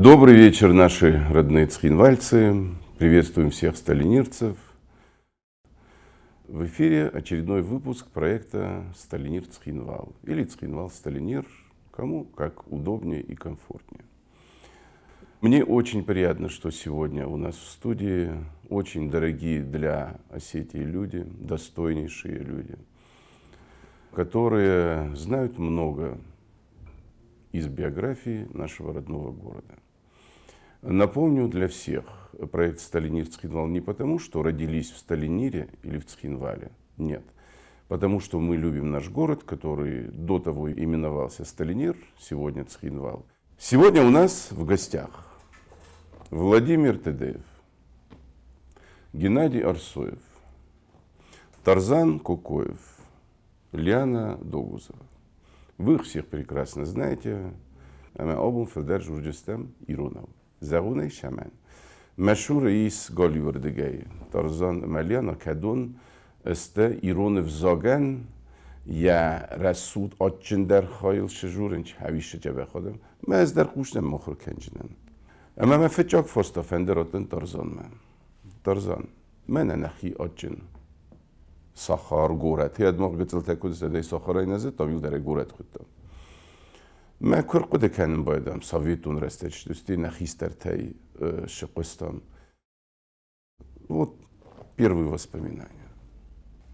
Добрый вечер, наши родные цхинвальцы. Приветствуем всех сталинирцев. В эфире очередной выпуск проекта «Сталинир Цхинвал» или «Цхинвал Сталинир», кому как удобнее и комфортнее. Мне очень приятно, что сегодня у нас в студии очень дорогие для Осетии люди, достойнейшие люди, которые знают много из биографии нашего родного города – Напомню для всех, проект «Сталинир Цхинвал» не потому, что родились в Сталинире или в Цхинвале, нет. Потому что мы любим наш город, который до того именовался Сталинир, сегодня Цхинвал. Сегодня у нас в гостях Владимир Тедеев, Геннадий Арсоев, Тарзан Кокоев, Лиана Догузова. Вы их всех прекрасно знаете. Она обум федер журджистем и рунов. ზაღუნე შემენ მაშურ ის გოლივერდიგეი დორზონ მალიანო კადუნ ესტე ირონევ ზოგენ я расуд очен дер хойл шжурин чавиш чебе ходим мез дер хушне мохр кенжинен ама ме фечок фост офендер отен торзон ме торзон мен ана хи очен сахар гурат яд мог гцл текуд седе сахар айназе то вил дере гурат хутта Mən Kırqı da kənim baydam, Sovet universiteti üstüyünə xistərtəy şıqıstam. Вот первые воспоминания.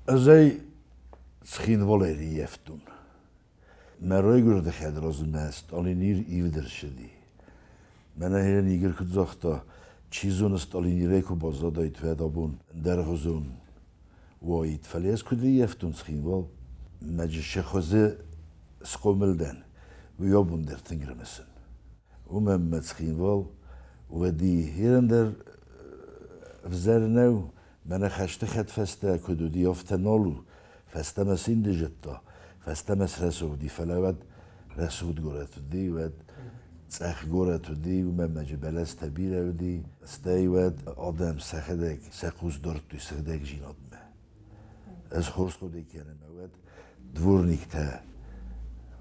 Азай схин волери ефтун. Мэрой гурда хедрозу мэст, алинир ивдер шеди. Мэнэ херен игер кудзахта, чизун аст алинире ку базада итведабун, дэрхузун. Ва итфалес кудри ефтун схин вол. Мэджи шехозе скомилден. Jobbunder Tingremessen. Om misschien wel, we die hier en daar verzetten nou, men een gestigheid vesten, kudu die of ten olu, vesten mes in de jetta, vesten mes resov die felawad, resud goret die, wet, tsach goret die, om men met je beles tabira die, stay wet, adam sechedek, sechus dort die sechedek jinot me. Ez horsko die kennen, wet, dvornik te,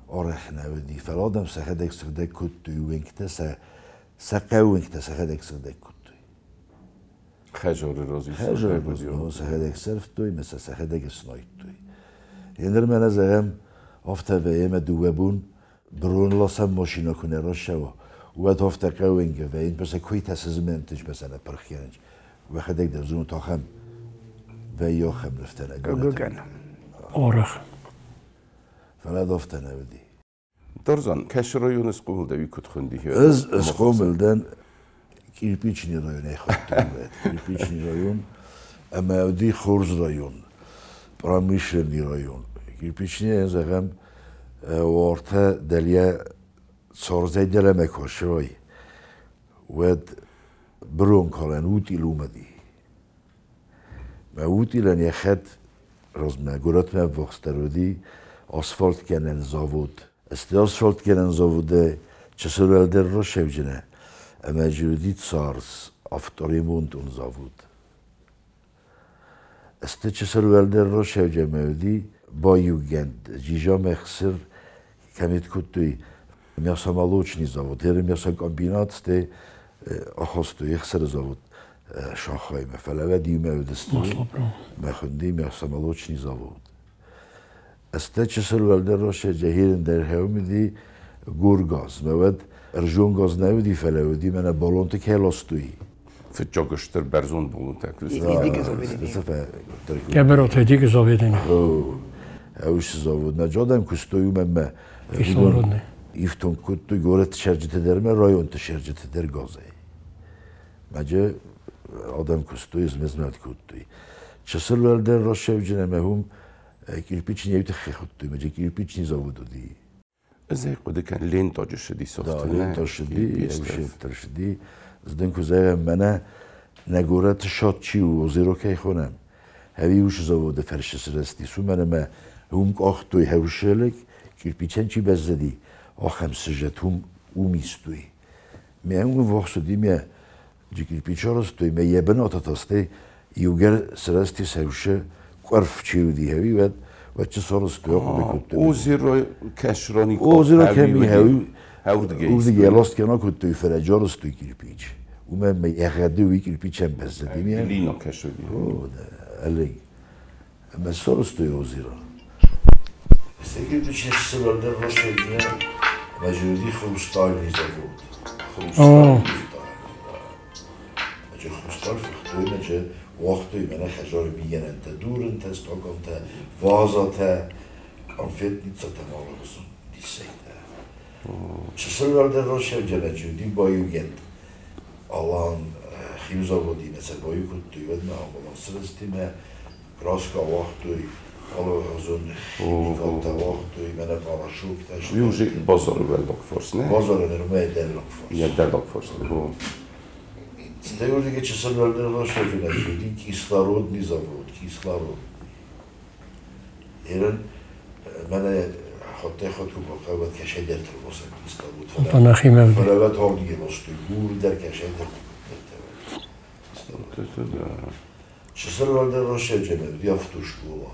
orehnavedi felodam se hedek srdek kutu venkte se saka venkte se hedek srdek kutu. Hežor rozis. Hežor rozis. No se hedek serftuj, me se se hedek snojtuj. Jener mene zehem ofte vejeme duwebun brun losam mošino kune rošavo. Uvet ofte kawenge vejen, pese kuita se zmentiš, pese ne prhjeniš. وخدك دزون توخم فيوخم نفتنا قلقنا أورخ فلا دفتنا بدي درزان كاش رايون اسقول ده يكوت خندي هي از اسقول دن كيربيتشني رايون اي خط كيربيتشني رايون اما آه، دي خورز رايون براميشني رايون كيربيتشني از غم ورتا دليا صورزي دلا مكوش راي ود برون كولن ووتي لومدي ما ووتي لن يخد رزمه قلت ما بوخسترودي Osfoldkenen zovud. Este Osfoldkenen zovude Cesurel de Roșevcine, me Judith Sars, aftorimunt un zovud. Este Cesurel de Roșevce mevdi, Boyugend, Jija Mehsir, Kemit Kutui, Мясомолочный завод, или мясокомбинат, сте охосту, их завод. Шахай, мефелеве, димеве, десты, мехунди, мясомолочный завод. стечесыр велдер роше ҷаҳирин дар ҳевмиди гургоз мевед ржунгоз навиди фелевиди мене болонти келостуи фичогуштер берзон болонта кеберот едиги зоведени эвиш зовуд наҷодам кустою меме ифтон кутту горет шерҷитедер ме районта шерҷитедер гозе маҷа одам кусту измезмед куттуи часыл велдер рошевҷинемеҳум кирпичният хехот, имаджи кирпични завододи. Зе коде кан лента ќе шеди софтене. Да, лента шеди, евше тршеди. Зденко заја мене نگورت شاد چی و زیرا که خونن هوی وش زاوده فرش سرستی سو من ما هم آخ توی هوشلک کرپیچن چی بزدی هم سجت هم او میستوی می هم وقت سدی یه جی کرپیچه راست توی می یوگر سرستی سوشه کارف چیودی هوی و و چه سال استوق بکتن اوزی رو کشرانی اوزی را کمی هوی هور دیگه هور دیگه لاست کنا توی فرجار استوی کلپیچ و من می اخده وی کلپیچ هم بزدیم یعنی لینا کشرانی او ده علی اما سال استوی اوزی را سگه دو چه سال در را شدیه مجردی خروستای نیزه بود خروستای نیزه بود مجه فکر وقتی من خجار بیگنن تا دورن تا ستاکم تا وازا تا کنفیت نیت تا تمام خسون دیسی تا چسل ورده را شب جنجو دی بایو گند آلان خیمز آبادی نسل بایو کد دوید نه آمالان سرستی نه راسکا وقتی Aló azon hívott a vaktói, mert a palasok. Józsi, bazar lakforsz, ne? Bazar lakforsz. Igen, de lakforsz. ნეული კი შესაძლებელია შეგვიდეს იგი кислородный завод кислородный ერთ მანე ხოთე ხოთუ ყავა კაშენდერ თუსა კისტაბუთ პანახიმები ყველა თორდი გიმოსტი გური და კაშენდერ შესაძლებელია შეგვიდეს დიახ თუშკულა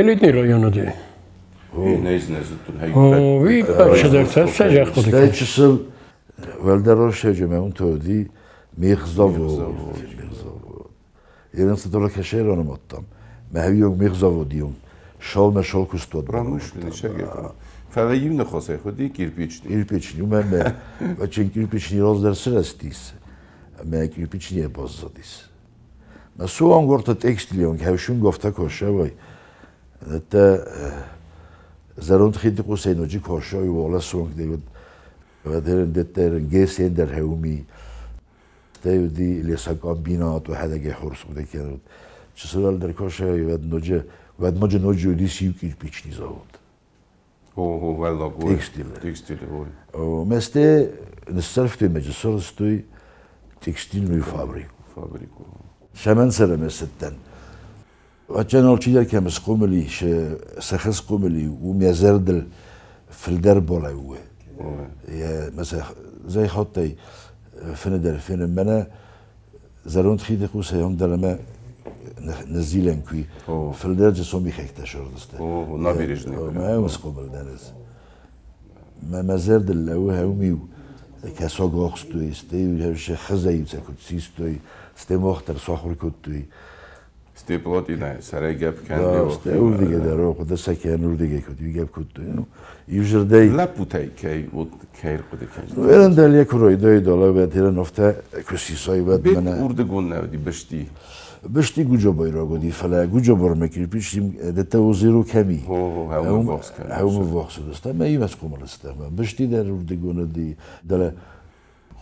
ელიტი რაიონოდი ვინ ეს ნეზუ თუ ჰეი ვი პაშა და ცეჟახ ხოდი ولی در روش هجوم همون تو دی میخزا بود میخزا بود یه نصد دولا کشه ایرانم اتم مهوی یک میخزا بودیم شال ما شال کستو دارم برانوش بودی چه گردم فوه یم نخواسته خودی کرپیچنی کرپیچنی و من با چین کرپیچنی راز در سر استیس من کرپیچنی باز زدیس ما سو آنگور تا تکستیلی هم که هشون گفته کاشه بای زرانت خیلی قسینو جی کاشه های و آلا سوانک دیگود وهذا الدكتور جيسي در هومي تايو طيب، دي اللي ساقا بينات وهذا جاي حرص وده كانت تشسر على در كوشا يواد نوجه واد مجه نوجه ودي سيو كيش بيش نيزاوت هو هو والله قول تكستيل تكستيل قول ومستي نصرفتو مجه صرستو تكستيل نوي فابريكو فابريكو شامن سر مستن وچن اول چیزی که مسکوملی ش سخس کوملی و میزردل فلدر بله اوه يا مثلا زي خطي فندر فين منا زرون تخيدي قوس يوم دلما نزيلن كوي فلدرج سومي خيك تشور دست او نابيرجني ما مسقو بلدانز ما مازال دلو هاوميو كاسوغ اوخستوي ستي وشي خزايو تاكوت سيستوي ستي مختر سوخر كوتوي استیپلاتی نه سرای گپ کنده و استی دیگه داره خود دست که اول دیگه که یو گپ کرد تو اینو یوزر دی لپ بوده که ود که ایر کرده کنده و این دلیل یک روی دوی دلار به دیر نفته کسی سایب من بیت اورد گون نه دی بشتی بشتی گوچه باید را گودی فلای گوچه بار میکری پیشیم دتا وزیرو کمی هم هم وقت سر است اما ای کمال است بشتی در اورد گون دی دل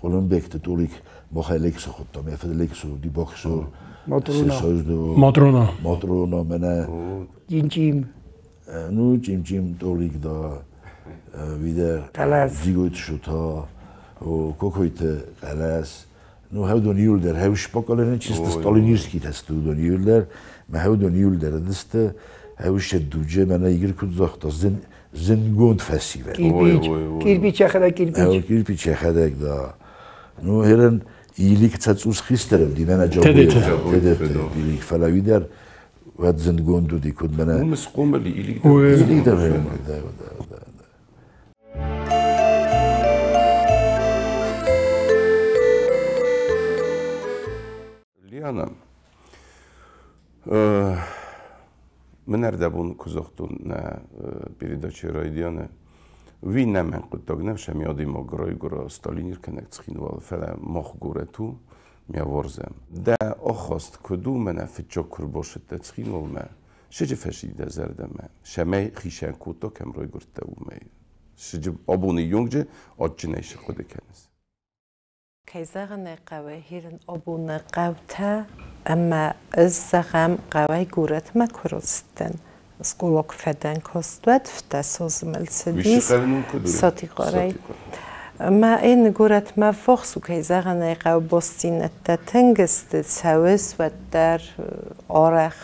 خلم بکت تولیک با خیلی کس خودت میفته لیکس دی مترانه مترانه من چیم چیم نه چیم چیم تولیک دا ویدر تلز زیگوت شودها یو کوکویت تلز نه هفده نیولدر هفده شپاکاله نه چیست استالو نیزکیت هست دو ده در مه هفده نیولدر اندست هفده شد دوجه من ایگرکون زاکت از زن گونت فسی ور کیپی کیپی چه خدا کیپی دا ილიქცა წუს ხისტერებდი ნანა ჯობია დედეთ ილიქ ფალავიდარ ვაძენ გონდუდი ქუდმანა უმს ყომელი ილიქ ილიქ და და და Лиана, мы нарда бун кузохтун на передаче Райдиана ვინა მე ყუთოგნა შემიოდი მოგრო იგრო სტოლინი რქენა ცხინვალ ფერა მოხგურე თუ მეავორზე და ოხოს თქუდუ მენა ფიჩო ქურბოშე და ცხინვალ მე შეჯი ფეში და ზერდა მე შემე ხიშენ ყუთო კემრო იგრო და უმე შეჯი ობუნი იუნგჯე ოჩინე შეყუდე კენეს кайзагне қаве хирн обуны қавта амма ызсахам қавай гуратма курустен سکولک گلوک فدن کست و دفتر سوز مل سدیس، ساتی ما این گورت ما فخص و که از آقای قاوه با و در آرخ،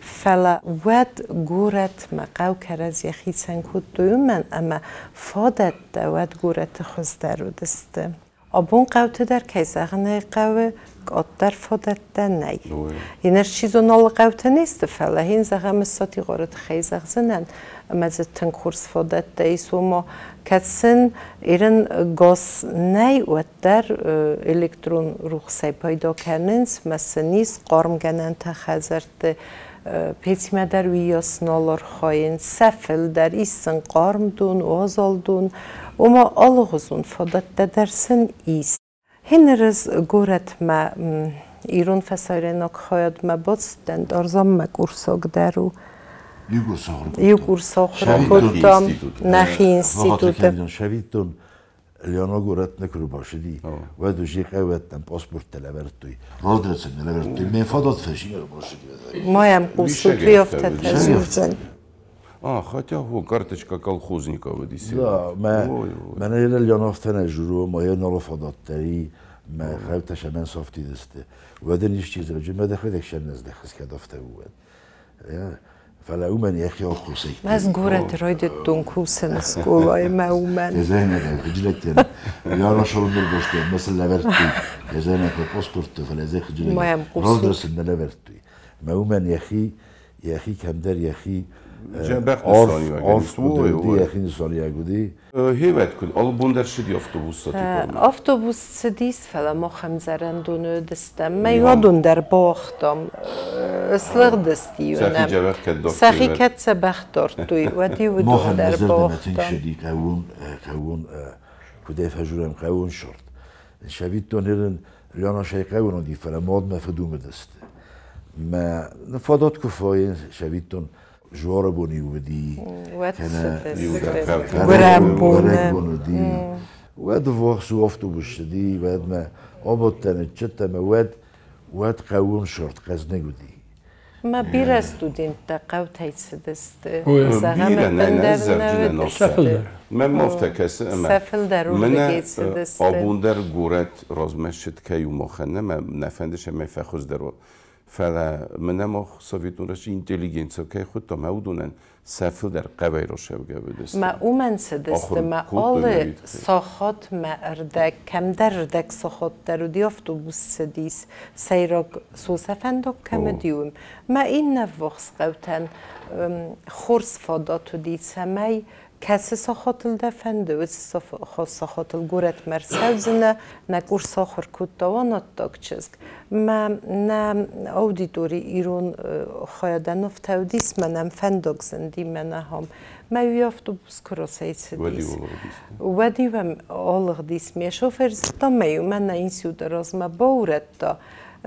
فلا، ود گورت ما قاوه که را زیخی سنگ خود دویمان، اما فادت ده ود گورت خوز دارد است. آبون قاوه در که از آقای قادر فدت نی اینر چیزو نال قوت نیست فله این زخم ساتی غارت خیز زنن مزتن کورس فدت دیس و ما کسن ایرن گاز نی و در الکترون روخسی پیدا کننس مسنیس قارم گنن تخزرت Peçmədər viyasını alır xayin, səfil dər, issin qarmdun, o azaldun. Oma alıqızın fadət dədərsin is. Hinnerez góret me mm, írón feszajrénak hajad me bocten darzam meg urszok derú. Jugurszokra kuttam. Nahi institút. Savitun Leona goretnek rubasidi. Vedu zsik elvettem? paszport televertői. Rodrecen televertői. Még fadat fesik rubasidi. Majám kurszok riaftethez. Segítettem. آ хотя о, карточка колхозников одесила. Да, من ایرل یانافتن جرو مایه یه نرف عدادتری ما خیبتش من صافتی دسته و دنیش چیز رجو ما دخل دکشن نزد خس کدافته بود فلا اومن یخی آخوسی مز گورت راید دون کوسن سکولای ما اومن یزینه که خجلت یعنی یارا شرون مثل لورتی یزینه که پاس کرتو فلا یزین خجلت راز درسن اومن یخی یخی کمدر یخی جنب بخت ساری ها گرفت و در دیگه خیلی ساری ها گو دی هیوه ات کن، آقا بندر شدی افتابوس تا کنی؟ افتابوس تا دیست فلا ماخم زرندونو دستم ما یادون در باختم اصلغ دستیونم صحیح جبهت کن دارتی و... صحیح کتز بخت دارتوی و دیودون در باختم ماخم نظردم چنگ شدی که اون که دای فجورم که اون شد شویدتون ایران ریان آن شایی که اون را دی فلا ماد جوره بونی و دی کنه و گرم بونه و بونه دی و وقت افتو بشت دی و اد ما آبود تنه چت ما و اد و اد قوون شرط قز نگو ما بیر از دو دین تا قو تایی سدست بیر نه نزر جده نفسه من مفته کسی اما سفل آبون در گورت رازمه شد که یو خنده من نفندش همه فخوز در فلا من آخ سوید نورش اینتلیگنس ها که خود تا مودونن سفل در قوی را شو بدست ما او من سدست ما آل ساخات ما ارده کم در ارده که ساخات در ارده افتو بوست سدیس سیراک سو سفندو کم دیویم ما این نفوخس قوتن خورس فاداتو دیسه مای كسساخاتل ده فند وسخاتل جورت مرسوزنا نكور ساخر كوتوانا تاكتشسك ما نم أوديتوري إيرون خيادنوف توديس منم فندق زندي منهم ما يفتو بسكروسيس ديس ودي وم أولغ ديس ميشوفر زطمي ومنا إنسيو دراز ما بورت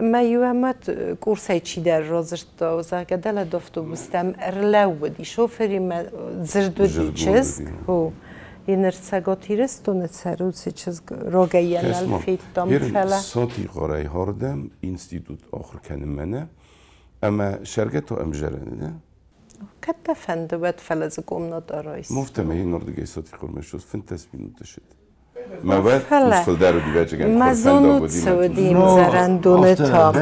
ما يوامات كورساي تشي دار روزشت وزاكا دالا دوفتو بستام ارلاود يشوفري ما زردودي تشيسك هو ينرساغوتيرس تونساروسي تشيسك روغايان الفيتوم فلا ساتی غوراي هوردم انستيتوت اخر كان منا اما شركته امجرن كتا فندبت فلا زكوم نوت ارايس مفتمه ساتی صوتی قرمشوس فنتس بینوتشت نوبت فل در دیو چگن ما زون سعودیم زرن دونه تا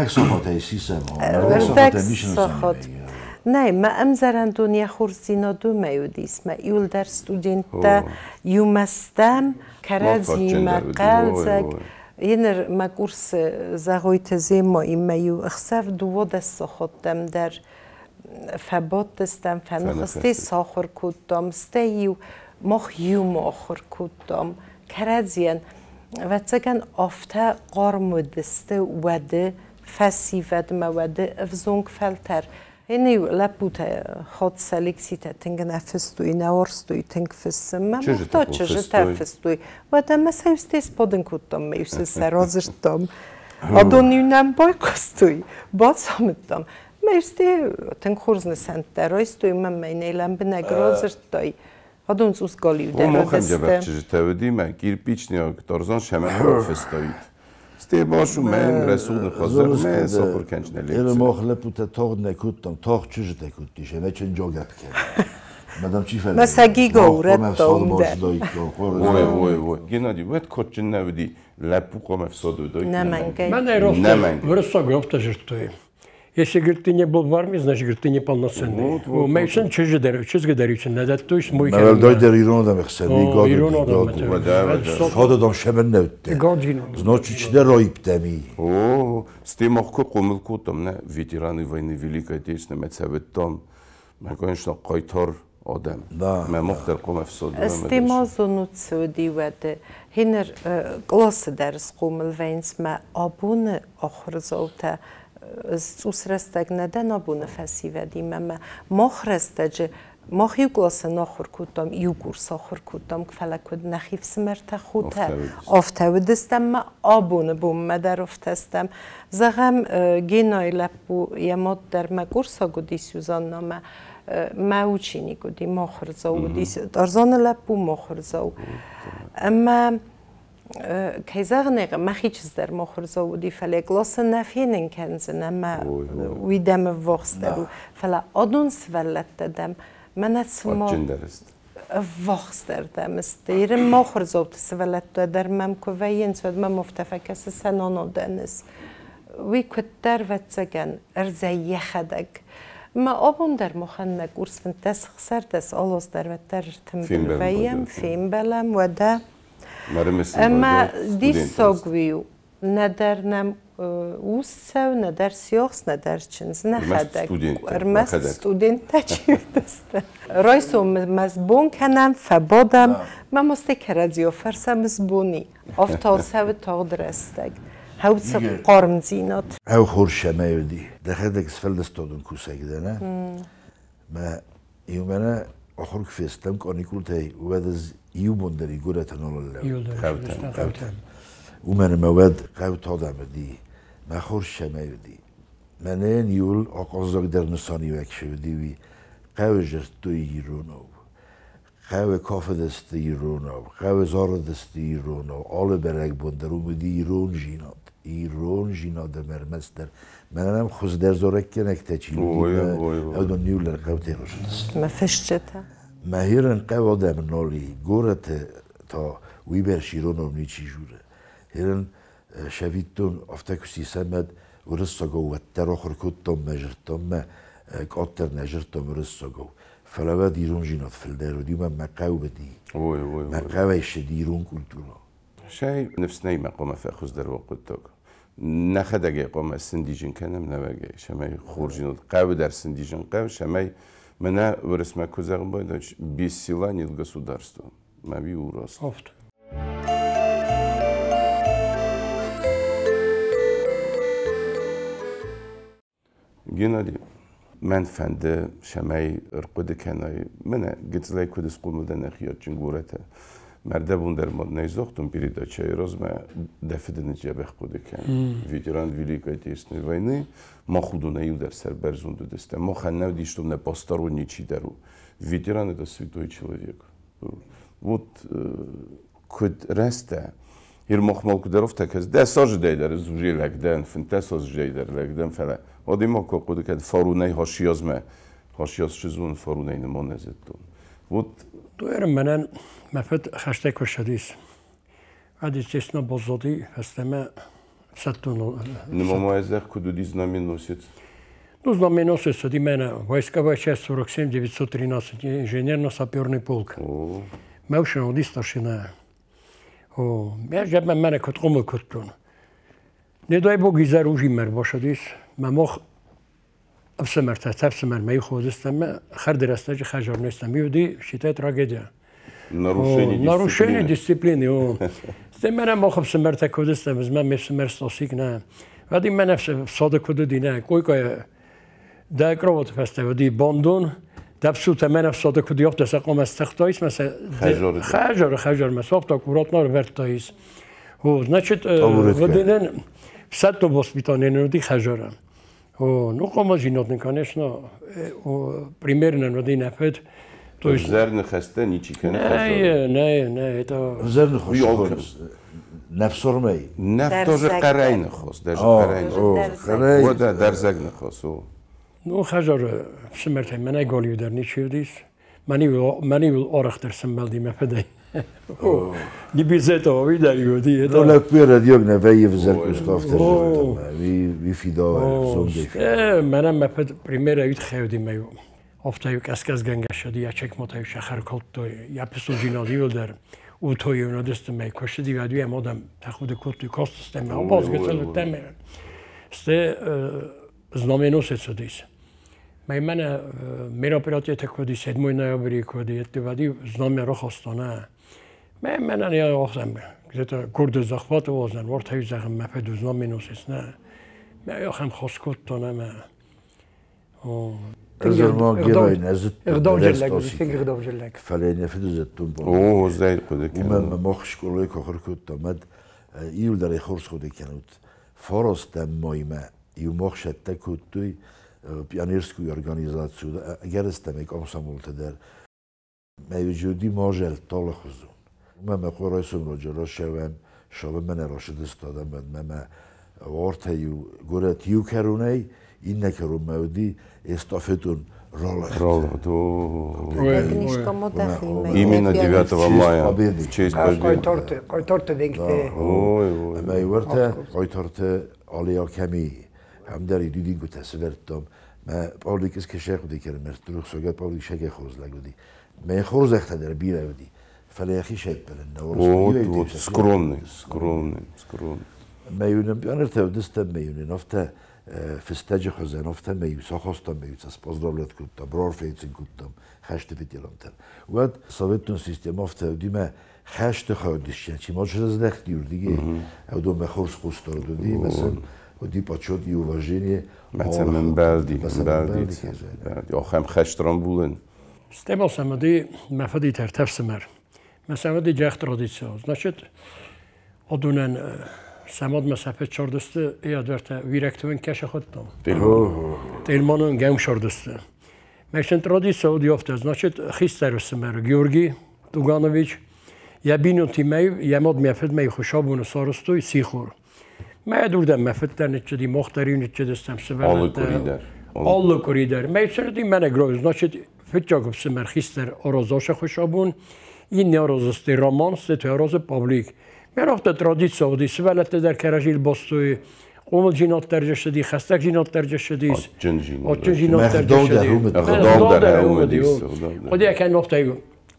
نه ما ام زرن دنیا خورزینا دو میو دیس ما یول در استودین تا یو مستم کرازی ما قلزک یه ما گرس زغوی تزی ما ایم میو اخصف دو دست خود در فباد دستم فنخسته ساخر کود دام یو مخ یو مخر کود kerezien vetzegen afte armudiste wede fesíved me wede evzong felter. Én jó lepute hat szelik szítettünk, ne fesztúj, ne orsztúj, tünk fesztem, mert a csözsöt elfesztúj. Vagy de messze jössz tész podinkodtam, mert jössz összer az istam. Adonni nem bajkoztúj, bacsamítam. Mert jössz tény, tünk horzni szent terajztúj, mert mely nélem, benne grózertai. هدونس اوس گالیو ده مو ما گیر پیچنی اکتورزان من رسول خوزر من سوپر کنچ نلیت ایل تا تاغ نکوت تام تاغ چوش دکوت دیشه نه چون جوگ اپ مدام چی فرمید مسا گیگو رد تاونده وای وای وید لپو کم افساد Если, говорит, ты не был в армии, значит, говорит, ты не полноценный. Вот, вот, мы вот. чужие дарю, чужие дарю, не да, то есть мой. Навел дойдер ирон да мехсен, и год, и год, и год. Хода дом шемен не утте. Год ирон. Значит, чиде роип теми. О, с тем ахко комилку там, не, ветераны войны Великой Отечественной, медсовет там, мы, конечно, кайтар адам. Да. Мы мухтер ком эфсод. С тем азонут суди вете. Хинер класс дарс комил вейнс, ма абуне ахрзаута. Да. از او سرستگ نده نبو نفسی بدیم اما ماخ رستج ماخ یو گاسه ناخور کدام یو گرسه خور کدام که فلکو خوده و دستم ما آبون بوم ما در زغم گینای لپ یه یما در ما گرسه گو دی سیوزان نامه ماو چینی گو دی ماخ رزاو که از آنها مهیچز در مخور زودی فلک لاس نفی نکنند، نم ما وی دم وقست رو، فعلا دم من از ما وقست دم است. یک مخور زود سوالت داد در ممکن وینت ساد م مفک که سنا نداند. وی در ود زگن ارزیه خدگ، ما آبند در مخن نکورس فنتسخسر دس آلاس در وتر تمبل ویم فیمبل موده. اما دیستا گویی ندار نم اوست سو ندار سیاخت چنز چندز نه هدک ارمست ستودنت تجیب دسته رای سو مزبون کنم فبادم من مسته کردی و فرس هم مزبونی آف تا سو او درسته چه قارم زینات او خورش همه یادی ده هدک اصفل دستادون کوسک ده آخر کفیستم که آنی کل تایی و از یو بندری گره تنال الله قوتن مواد قوت ها دامه دی من مخور شمه دی من این یول آقا زاگ در نسانی وک شو دی وی قوت جست دوی یرون او رونو کاف دست یرون او قوت زار دست یرون او آل برگ بندر و مدی یرون ایران جینا در مرمز دار من هم خوزدرزارک کنه که تا چیلو دیگه اون نیول را قب طی را شده ما فشچه تا؟ ما هیران نالی گره تا وی برش ایران هم نیچی جوره هیرن شویدتون هفته که سی سند مد ورست ساگا وتر آخر کد تا مجرد تا ما قد تر نجرد تا ورست ساگا فلود ایران جینا در دی ما قب به شيء نفسنا ما قوم فأخذ دروا قدتك نخدق قوم السنديجن كنم نبقى شمي خورجين قاو در سنديجن قاو شمي منا ورسما كوزاغم بويدا без села нет государства. Мави урос. Офт. Геннадий, mən fəndi, şəmək, ırqı dikənayı, mənə gecələr Kudüs qulmuda nəxiyyat cüngurətə. مرده بون در مد نیزداختون پیریدا چه ایراز ما دفدن جبه خودی کن ویدیران ویلی که دیست ما خودونه یو در سر برزون دو دسته ما خنو دیشتم نپاستارو نیچی درو ویدیران это святой человек вот код раста Hir mohmal kudarov tekez. De saj deyder zuri lekden, finte saj deyder lekden fele. Adi ma ko kudu ked faruney haşiyaz me. Haşiyaz şizun faruney nimon ezet don. Vot... Duyarım menen Мефед хаште кошадис. Естественно, бозоди, хастеме, сатуно. Нема моя зерко до ди знаменосец. Ну, знаменосец от имена войскова часть 47-913, инженерно-саперный полк. Мевшен оди старшина. Я же мене кот кому коттон. Не дай бог из оружия мер бошадис. Мамох افسمر تحت افسمر ما يخوض استم خردر استاج خجر نستم يودي شتاء تراجيديا нарушение дисциплины. Нарушение дисциплины. Сте мене мохам се мерте коди сте, мен ме се мер стосик не. Вади мене се сода коди ди не, кој кој е. Да е кровот фесте, вади бондун, да псуте мене в сода коди јофте се коме стехтоис, ме се... Хажор. Хажор, ме се офта курот нор вертоис. Значит, вади не, псето воспитане не оди О, Ну, кома не, конечно, примерно, вади не пет, То есть... Зерны хасте, ничикен نه، نه، نه، это... Зерны хошхонс. نفسور می نفت داره قرعی نخواست در قرعی و در درزگ نخواست نو خجار سمرتی من ای گالیو در نیچیو دیس منی ول آرخ در سمبلدی مپده نی بیزت آوی در یودی نو لکوی ردیوگ نوی وزر کستاف در زمتم وی فیدا سمدی منم مپد پریمیر اوید خیودی میو افتایو کسکس گنگ شدی یا چک موتایو شخر کلت یا پسو جینو دیو در او توی اونا دستم می کشتی دیو دیو ام آدم تخود کلتی کست استم او باز گتل دیو است زنامه نو سید سدیس می منه میرا پیراتی تکو دی سید موی نایو بری کو دیو دیو دیو زنامه رو خستانا می منه نیا آخزم که گزیتا کرد زخبات و آزن ورد هیو زخم مپه دو زنامه نو سیدس نه می آخم خست کلت ازر ما گرای نزد اقدام جلگ بود فکر اقدام زدتون بود اوه زید خوده کنم اومد ما خوش کلوی کخر کود آمد ایول در خورس خوده کنود فارس دم مای ما ایو مخ شدتا کود توی پیانیرسکوی ارگانیزات سود اگر استم ایک آم سامولت در میوجودی ما جل تال خوزون اومد ما رای سوم راجر را شوم شوم من راشد استادم بد ما ما ایو گره تیو این نکرون مودی эстафетун ролах. Ролах, то. Книжка модахима. Именно 9 мая. Честь победы. Какой торт? Какой торт деньги? Ой, ой. Мы верте, какой торт Алия Кеми. Амдари диди гута свертом. მე პავლიკის შეხვდი კიდე მე დროხსაგა პავლიკი შეგეხოზლაგდი მე ხორზე ხდადერ ბირევდი ფალეახი შეპერე და ორი ვიდეო სკრონი სკრონი სკრონი მე იუნიონ პიონერთევდი სტემ მე იუნიონ ოფთა فستاجی خزن افتاد میبیس خواستم میبیس از پس دوبل کردم برور فیتین کردم خشت فیتیلم خب، تر واد سویت نو سیستم افتاد دیم خشت خودش چی ماجرا زد نختی دیگه اودو مخورس خوست رو دیدی مثلا و دی پاچود یو واجینی مثلا من بالدی مثلا من بالدی که زد یا خم خشت رام بولن استقبال سمتی مفادی ترتفس مر مثلا دی جهت رادیسیا سمت مسافه چردست یا درت ویرکتون کش خود دم. دیلو. دیلمانون گم چردست. میشن ترادی سعودی افتاد. نشید خیست در سمر گیورگی دوگانویچ. یا بینون تی می یا مد میافت می خوشابون سارستوی سیخور. می دوردم میافت در نتیجه مختاری نتیجه استم سمر. آلو کریدر. آلو کریدر. میشن ترادی من گروز نشید فتچاگوب سمر خیست در آرزوش خوشابون. این نیاز است پابلیک. Мен рахта традиция оди, در جشت دی، جینات در شدی دی آتجن جینات در جشت دی مهدان در در اومد نقطه ایگو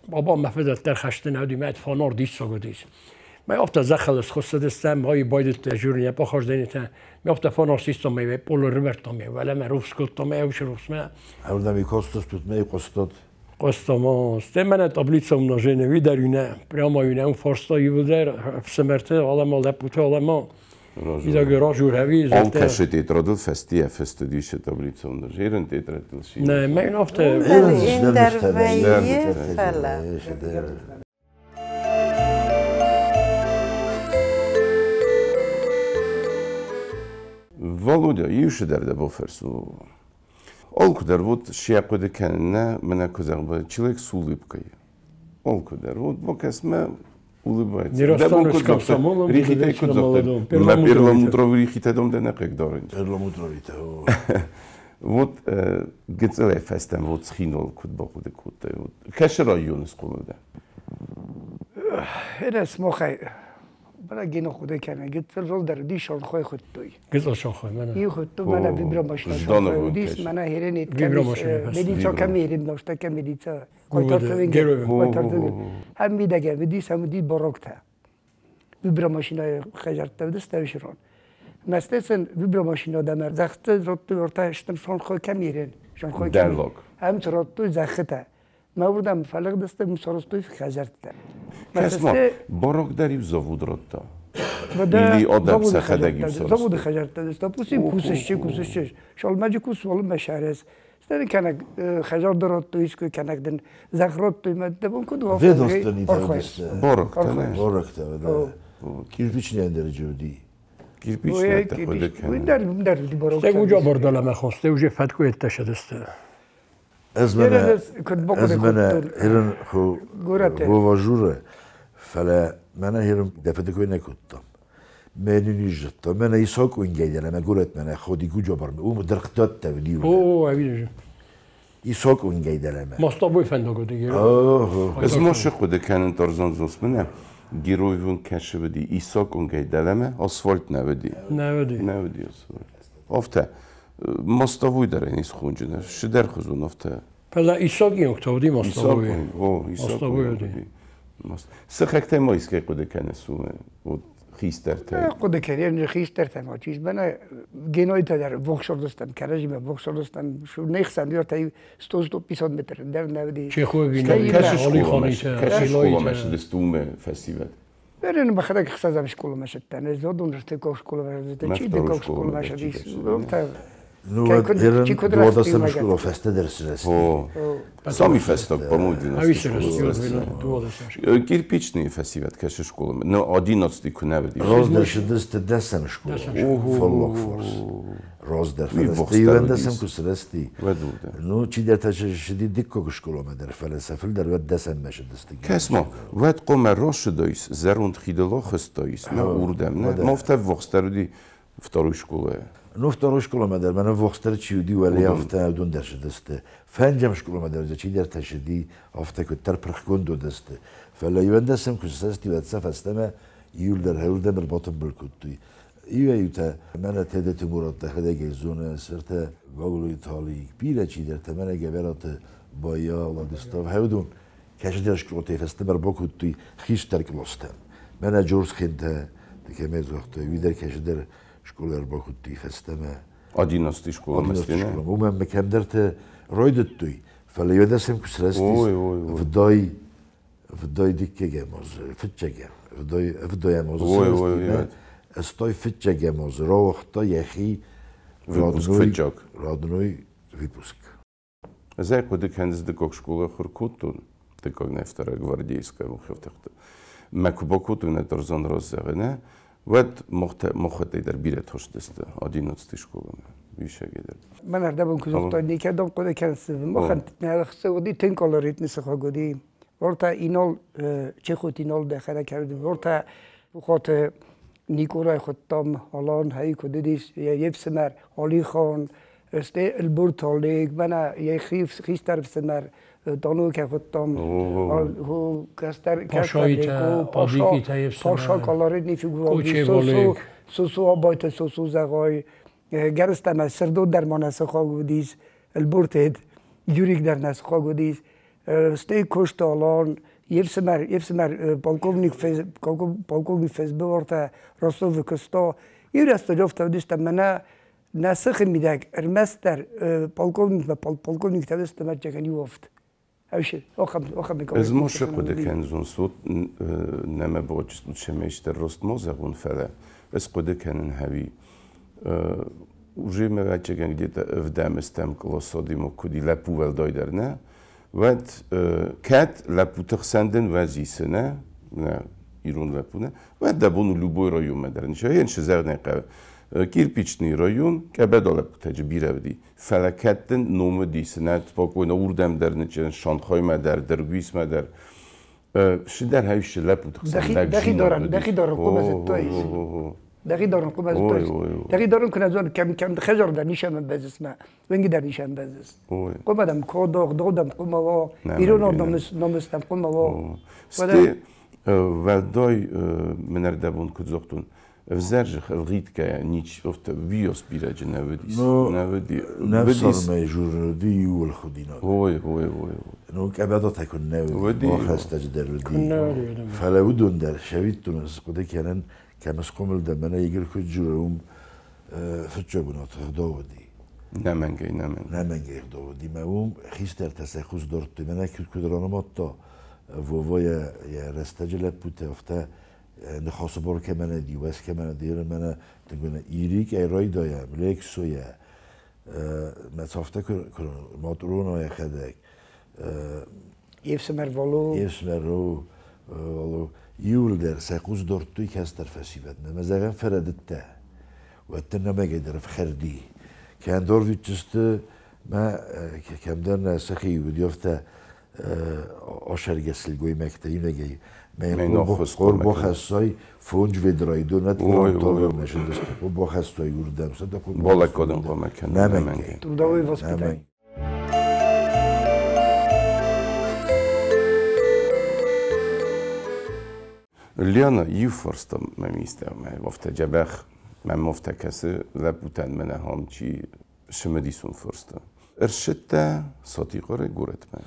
بابا مفیدت در خشت نهدی، مهد فانار دیست سگو است من افتا زخل است خسته دستم، هایی باید تجور نیم، بخوش دینی تن من افتا فانار سیستم هم پول پولو ولی من روف سکلت هم میوه، وش روف سمه هر دمی بود، Kostomo, stemenet oblicą množenja vidarine, premo i ne forsto i vuder, semerte olemo, lepute olemo. Rožu. Idagi rožu revi. Olka še te trodil festie, festudi še tablico množiren te tredil še. Ne, meni ofte. fersu. Олкудар вот шияқуды кәніне мына көзің бұл чилек сулып кей. Олкудар вот бұл кәсме улыбается. Не растану с комсомолом, не вечно молодым. На первом утро вы рихите дом, да не как дорогие. Первом утро вите. Вот гецелай фестем, вот схинул кут боку де куты. Кэшер айюн из кулы да. Это смохай. برای گین خود کنه گیت فل رول در دی شان خوی خود توی گیت شان خوی من ای خود تو من بیبرا ماشنا شان خوی دیس من هیره نیت بیبرا بدی چا کمی ریم ناشتا کمی دی چا کوتار تو گیرو کوتار تو هم می دگه بدی سم دی باروک تا بیبرا ماشنا خجرت تو دست توش رون مثلا بیبرا ماشنا دمر زخت رو تو ورتا شان خوی کمی ریم. شان خوی دلوک هم تو رو تو زخته Наврудам фалак дасте мусоростоев хазартта. Хасмо, борок дарив зовут ротта. Милли одам сахадагим соросто. Зовут хазартта даста. Пуси пусишчи, кусишчи. Шалмаджи кус валу машарес. Стани канак хазар даротто иску канак ден захротто имадда бунку дуа. Ведостани тагдисте. Борокта, не? Борокта, да. Кирпични Кирпичная дерджи уди. Кирпичная, так ходит. Дар, дар, дар. Стегу джабар дала махосте, уже фатку это шадесте. از من از من هیرن خو خو واجوره فل من هیرن دفتر کوی نکردم من نیست تا من ایسا کو اینجا دیگه من گرت من خودی کجا برم او درخت داد تا ویدیو او همینه ایسا کو اینجا دیگه من ماست ابوی فن دکو از ماش شه خود کنن ترزان زوس من گیروی ون کشه بدی ایسا کو اینجا دیگه من آسفالت نه بدی نه آسفالت افتاد mostovuj derin izxunjini shu derxuzunovda pala isogi oktovdi mostovuj o isogi سه خکته ما ایست که قده کنه سومه و خیستر تا قده کنه یعنی خیستر تا ما چیز بنا گنای تا در بخشار دستن به ما بخشار دستن شو نیخ سندیار متر در نودی چه خوب گنای کشش خوبه کشش خوبه مشد دستومه فستیوت برن بخدا که خصازم شکل مشد تنه زودون Noi erano da sam škola feste dersine. Po. Sami festak, pa moj 12. Kirpični festivet kaže škola. Na 11. ko ne vidi. Rozder 60 škola. Follow force. Rozder festivet da sam ko sresti. No çideta şidi dikkok şkola meder felsefe der ve desen meşedesti. Kesmo. Vet qomer roşdoys zerund khidelo khostoys. Na urdem. Mofte voxtarudi второй школы. نو فتارو شکل اومد در من وقتتر چی بودی ولی افتا دون در شدسته فنجم چی در تشدی افتا که تر پرخگون دو دسته فلا دستم که سستی و اتصف یول در هلو در بر باطن بلکود تا من تده تمورات ده خده گیزونه سرت گاولو ایتالی بیر چی در تمن گبرات با یا لادستاو هاو دون کشت در شکل اوتی فستم بر ترک من دکمه shkollë erë bëhut të i feste me... A dinas të i shkollë me stine? U me me kender të rojdët të i. Fële jo edhe se më kësërestis, vëdoj, vëdoj dikë ke gemozë, fëtë që gemë, vëdoj, vëdoj e mozë sërestime, e stoj fëtë që gemozë, rohë këto jehi, radënuj, vipuskë. E zërë këtë këndës dhe këkë shkullë e hërkutun, dhe këkë neftër e gvardijskë, me këpë këtë në të rëzën rëzëgëne, وقت مخت مخت در بیره توش دسته آدی نت کوبم بیشه گیدر من هر دبم کدوم تا نیکه دم کد کنسل ما خن نرخ سه ودی تن کالریت نیست خو گودی اینال چه خود اینال دخرا کردیم ورتا خود نیکورای خود تام حالان هایی کده دیش یف سمر حالی خان استه البرت من یه خیف خیش طرف سمر دانو که خودتام هو کستر کستر دیکو پاشا پاشا کالاری نیفی سوسو سوسو آبایت سوسو زغای گرست از سردو در ما نسخا گودیز البورتید یوریک در نسخا گودیز ستی کشت آلان یف سمر یف سمر بورتا راستو کستا یور راستا جفت دوست من نسخ میده ارمستر پالکوونیک و پالکوونیک تا دوست من چکانی وفت از موسش کدی که از اون سوت نمی باشی تو چه در راست موزه اون فله از کدی که این هایی اوجی میگه چه گنج دیت افدم استم کلاسادی صادی مکودی لپو ول دای نه ود کد لپو تخصندن وزیس نه نه ایران نه ود دبونو لبای رایوم در نیشه یه نشزه نه قبل кирпичный район, ке бедалеп тәҗбирәвди. Фәләкәттен номы дисенә тпокойна урдәмдәрне чен Шанхай мәдәр, Дергвис мәдәр. шидер һәйш ләп утыксан. Дәхи доран, дәхи доран кубәзет тойс. دقی دارن قوم از دوست دقی دارن که از آن کم کم خجر در نیشم بزیس نه ونگی در نیشم بزیس قوم دم کوداغ دادم قوم و ایران آدم نمیستم قوم و ستی ولدای و زرچ خرید که نیچ وقت ویوس بیاره چنین ودی نودی نودی نفرم ایجور خودی نه وای وای نه که بعد تا کن نودی ما خسته جد در ودی در شوید تو کدی که نن که کامل دم نه یکی که جورم فتچه بناد خدا ودی نه منگی نه من ما هم تا خود دارد من اکثر کدرا نمادتا و وای یه افتاد نخواست بار که من دیوس که من دیر من دیگونه ایریک که ای رای دایم لیک سویا مطافته کنون مادرون های خدک ایف سمر والو ایف سمر والو یول در سیقوز دورتوی کس در فسیبت نمز اگه فردت ته و اتن نمه خردی که اندار چسته ما که کم در نسخی بود یافته آشرگسل گوی با خصای فونج و درایدون نت کردم تا بیام نشده با خصای گردم سه دکو بالا کردم با مکان نمیگه لیانا یو فرست میمیستم من مفت جبه من مفت کسی منه بودن من هم چی شمیدیم فرست ارشدت صادقانه گردم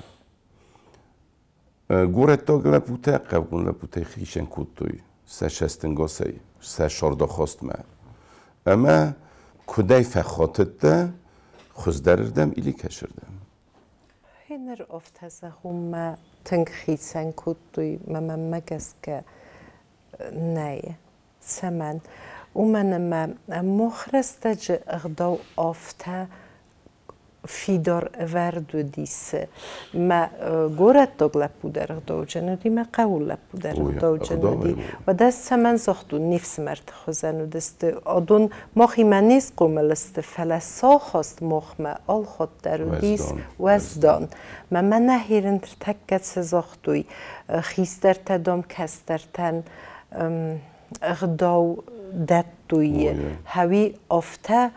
گوره تا گله بوته قبول گله بوته خیشن کود توی سه شستن گاسه سه شارده خواست اما کدای فخاتت ده دردم ایلی کشیدم هنر افت هزه هم تنگ خیشن کود توی که نیه سمن او من ما مخرسته جه fidar verdődísze, ma جنودی ما dolgenödi, ma در lepuderg جنودی و دست من زخدو نفس مرد و دست آدون ماخی من نیست است، فلسا خواست ماخ ما آل خود و دیس وزدان ما من نهیرن تر تکت خیست خیستر تدام کستر تن اغداو دت دویه هوی آفته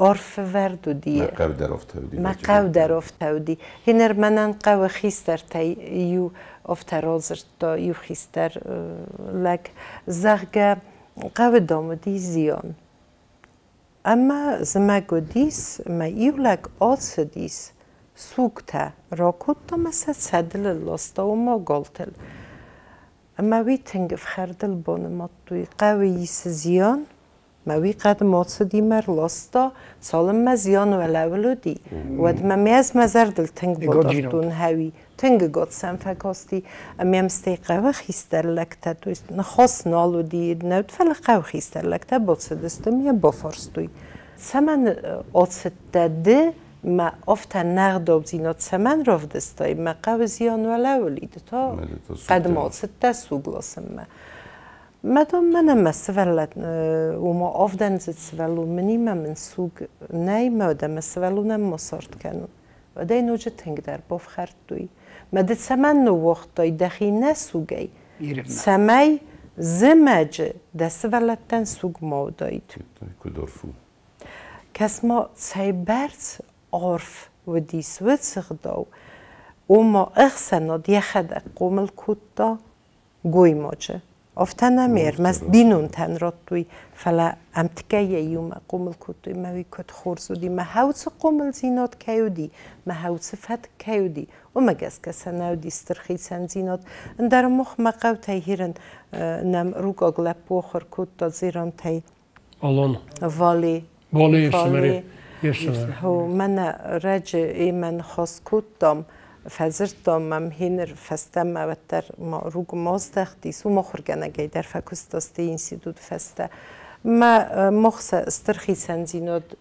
عرف وردودی مقاو در افتاودی مقاو در افتاودی هنر منن قو خیستر تا یو افترازر تا یو خیستر لک زغگه قو دامدی زیان اما زمگو دیس ما یو لک آس دیس سوکتا راکوت تا مثل صدل لاستا و ما گلتل اما وی تنگف خردل بانمات توی زیان ما وی قد ماتس دی مر لاستا سالم ما زیان و لولو دی ود ما میز مزر دل تنگ بودارتون هاوی تنگ گاد سم فکاستی امی هم ستی قوه خیستر لکتا تویست نخواست نالو دی نوت فل قوه خیستر لکتا با دستم یا بافارستوی سمن آتسته ده ما افتا نقد آبزینات سمن رفت دستایی ما قوه زیان و لولی دتا قد ماتس سوگلاسم ما مدام من me svelle u mo ovden zit svelu menime سوگ و دی نوجه تنگ در باف دوی ما سمن نو وقتای دخی نسوگی سمی زمج سوگ ما ما سی برز عرف و دیس و ما اخسنا دی خدق قومل کود افتنمیر میر مس بینون تن را توی فلا امتکیه یوم قمل کتی مایی کت خورزدی مهاوت قمل زینات کیودی مهاوت فت کیودی و مگس کسانودی استرخی سان زینات اند در مخ مقاوت هیرن نم روق اغلب پوخر کود تا زیرم تی آلون والی والی اسمری اسمری هو من رج ایمن خس کت فزر دام هنر فستم و ما روگ مازدخ دیس و مخرگن در فکست است فسته ما مخص استرخی سنزینود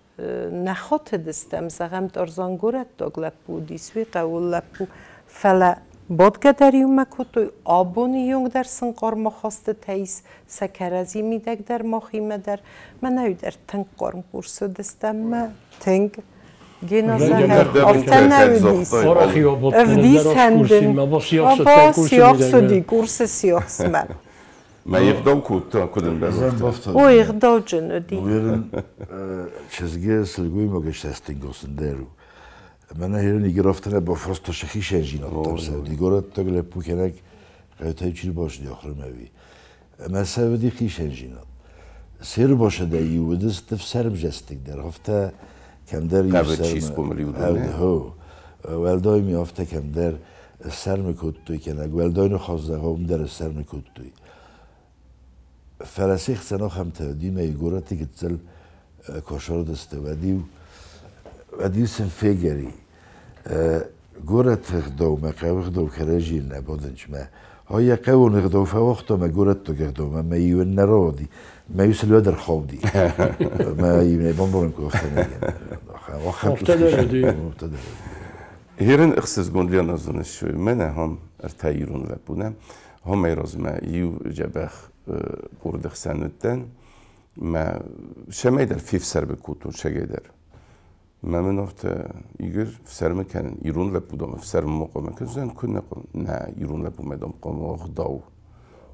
نخوت دستم زغم دارزانگورت داگلب بودیس وی قول لپو فلا بود گداری و مکوتوی آبونی یونگ در سنگار ما خواست تیس سکرازی میده در ماخی در من نوی در تنگ دستم تنگ گینا زهر، آفتن هم او دیست او دیست هندین گرس سیاخس من ما یه افتاد کنیم او یه افتاد جن او دی چزگه سلگوی ما گشته هستین گستند من هیرون ایگه آفتن با فرستاش خیلی شنجی ندارم دیگه آورد تا که لپو کننک باید چی من سه ودی خیلی شنجی ندارم سه کمدر قبل چیز هو ولدای آفته کندر سر میکود توی کنگ ولدای نو خوزده هم در سر میکود توی فرسیخ سنا هم تدیم ای گورا تیگه تزل کاشار دسته و دیو و دیو سن فیگری گورا تیخ دو مقاوخ دو کرجی نبادنچ ما های قوون اغدو فوقتا ما گورا تو گردو مم میون نرادی Mejusi Löder Khovdi. Ma ne bombam koftane. Muftadar Herin ixsiz gondliyan azdan şu mena ham ertayrun ve buna ham erozma yu jabah qurdiq e, sanutdan ma şemeyder fif serbi kutur şegeder. ممنوفت يجر في سرمة كان يرون لبودم في سرمة مقام كان زين كنا قلنا يرون لبودم قام وخضاو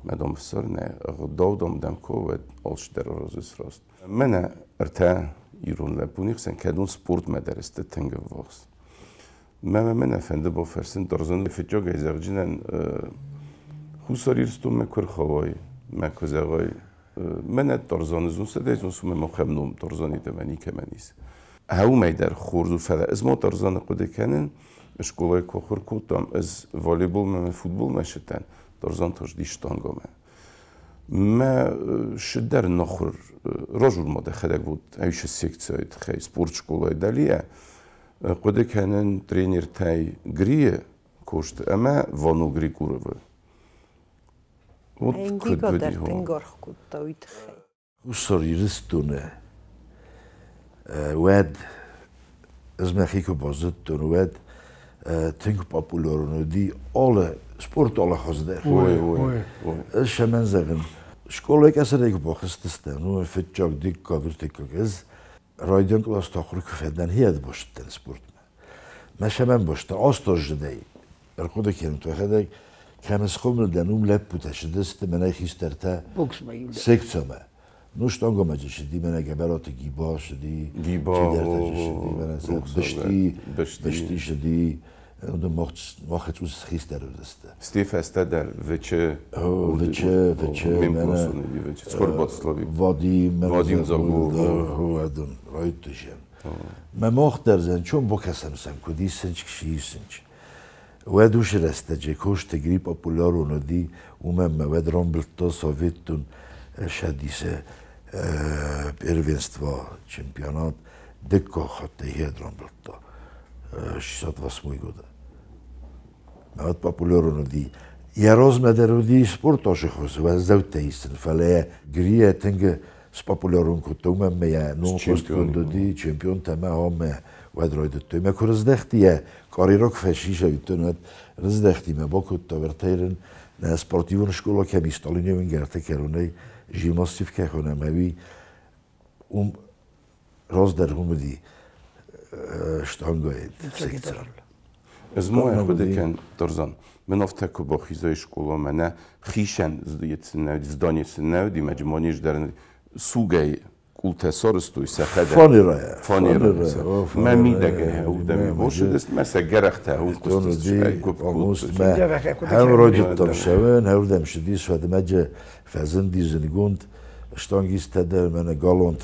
Madame Sörne, daudom damkovet olşder orozis rost. Mene erte irun le punik sen kedun sport mederiste tenge vox. Meme men efendi bo fersin dorzon fitjo gezerjinen husarir stum me kurkhovoy me kozevoy من ترزان زون سده زون سوم مخمنوم ترزانی دمنی کمنیس هاو می در خورد و فلا از ما ترزان قده کنن اشکولای که خور از والیبول مم فوتبول مشتن dorzantoż dištongome. Me še eh, der nohr eh, rožurmo da e hedek vod ajše sekcija i tkaj spurčkulo i dalije, eh, kode kenen trenir taj grije košt eme vonu gri kurove. Vod kod vodi ho. Usor oh, i rstune ued zmehiko bozit tun ued tink populorno di ole sportola hozda. Voy, voy. Shaman zag'in. Shkolak asariga boqistisdan, no fitchok dikko birtikkogiz. Roydon klas toqir kufedan hiyad boshtan sport. Ma shaman boshdan dan um kelin puta kamiz qumildan umlab histerta. Boks ma histarta. Sektsoma. Nu ma Ну что го мажи шиди мене гебелоти гибо шиди гибо шиди мене бешти бешти шиди onda mohec ხისტერებსტე სტიფესტა და ვეჩე ვეჩე ვეჩე მემპლოსონი ვეჩე ცხრბოცლოვი ვადი ვადი ზაგუ ვადონ რაიტიშენ მე მოხდერზენ ჩონ ბოქასემსემ კუდისენჩ ქშიისენჩ ვედუშრესტეჯე ქოშტეგრი პოპულარუნოდი უმემ ვედრომბლტო სოვიეტუნ შადისე первенство чемпионат декохоте хедромблто 68 года. Навод популярно ди. Я размеде роди и спорт ошехо се ваздаут теистен, фале грие тенге с популярен котоме ме ја нонкост кондоди, чемпион тема аме вадројде тој. Ме ко раздехти е, кари рок фешиша ви тонат, раздехти ме бокот та вертејрен на спортивен школа ке ми сталине венгерте кероне жилмастив ке хонем, еви ум Роздер ди. штангоед секциял змоя худе кен тарзан منافته با خیزای شکولا منه خیشن زدیت سنود زدانی سنود مجموعیش در سوگای کلته تسارستوی سخده فانی رای من رای ما میدگه او دمی باشه دست مثلا گرخته او کستش هم راجب تمشون هم دم شدیس و دمجه فزندی زنگوند شتانگیست در من گالونت.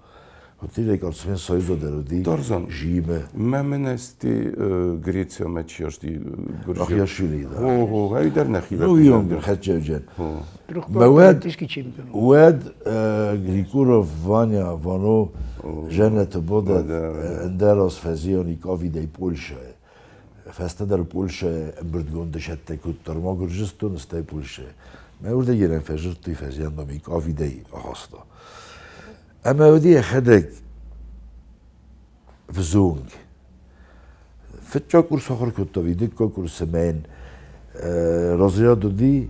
Отидејќи од Свен Сојузот да роди, Торзан, живееме. Мемене сти Греција ме чијаш ти Грција. Ахјашили да. О, о, ај дар нахиле. Ну јом бир хаджаџен. Мауед, Уед Грикуров, Вања, Вано, жене те боде Ендерос Фезион и Ковиде и Полша. Феста дар Полша брдгон дешетте кут Торма Грджистон сте Полша. Ме урде гирен фежир туј Фезиан доми Ковиде и Хосто. اما ودي خدك في زونج في تشاكور سخر كتبي دي كوكور سمان آه رزيادو دي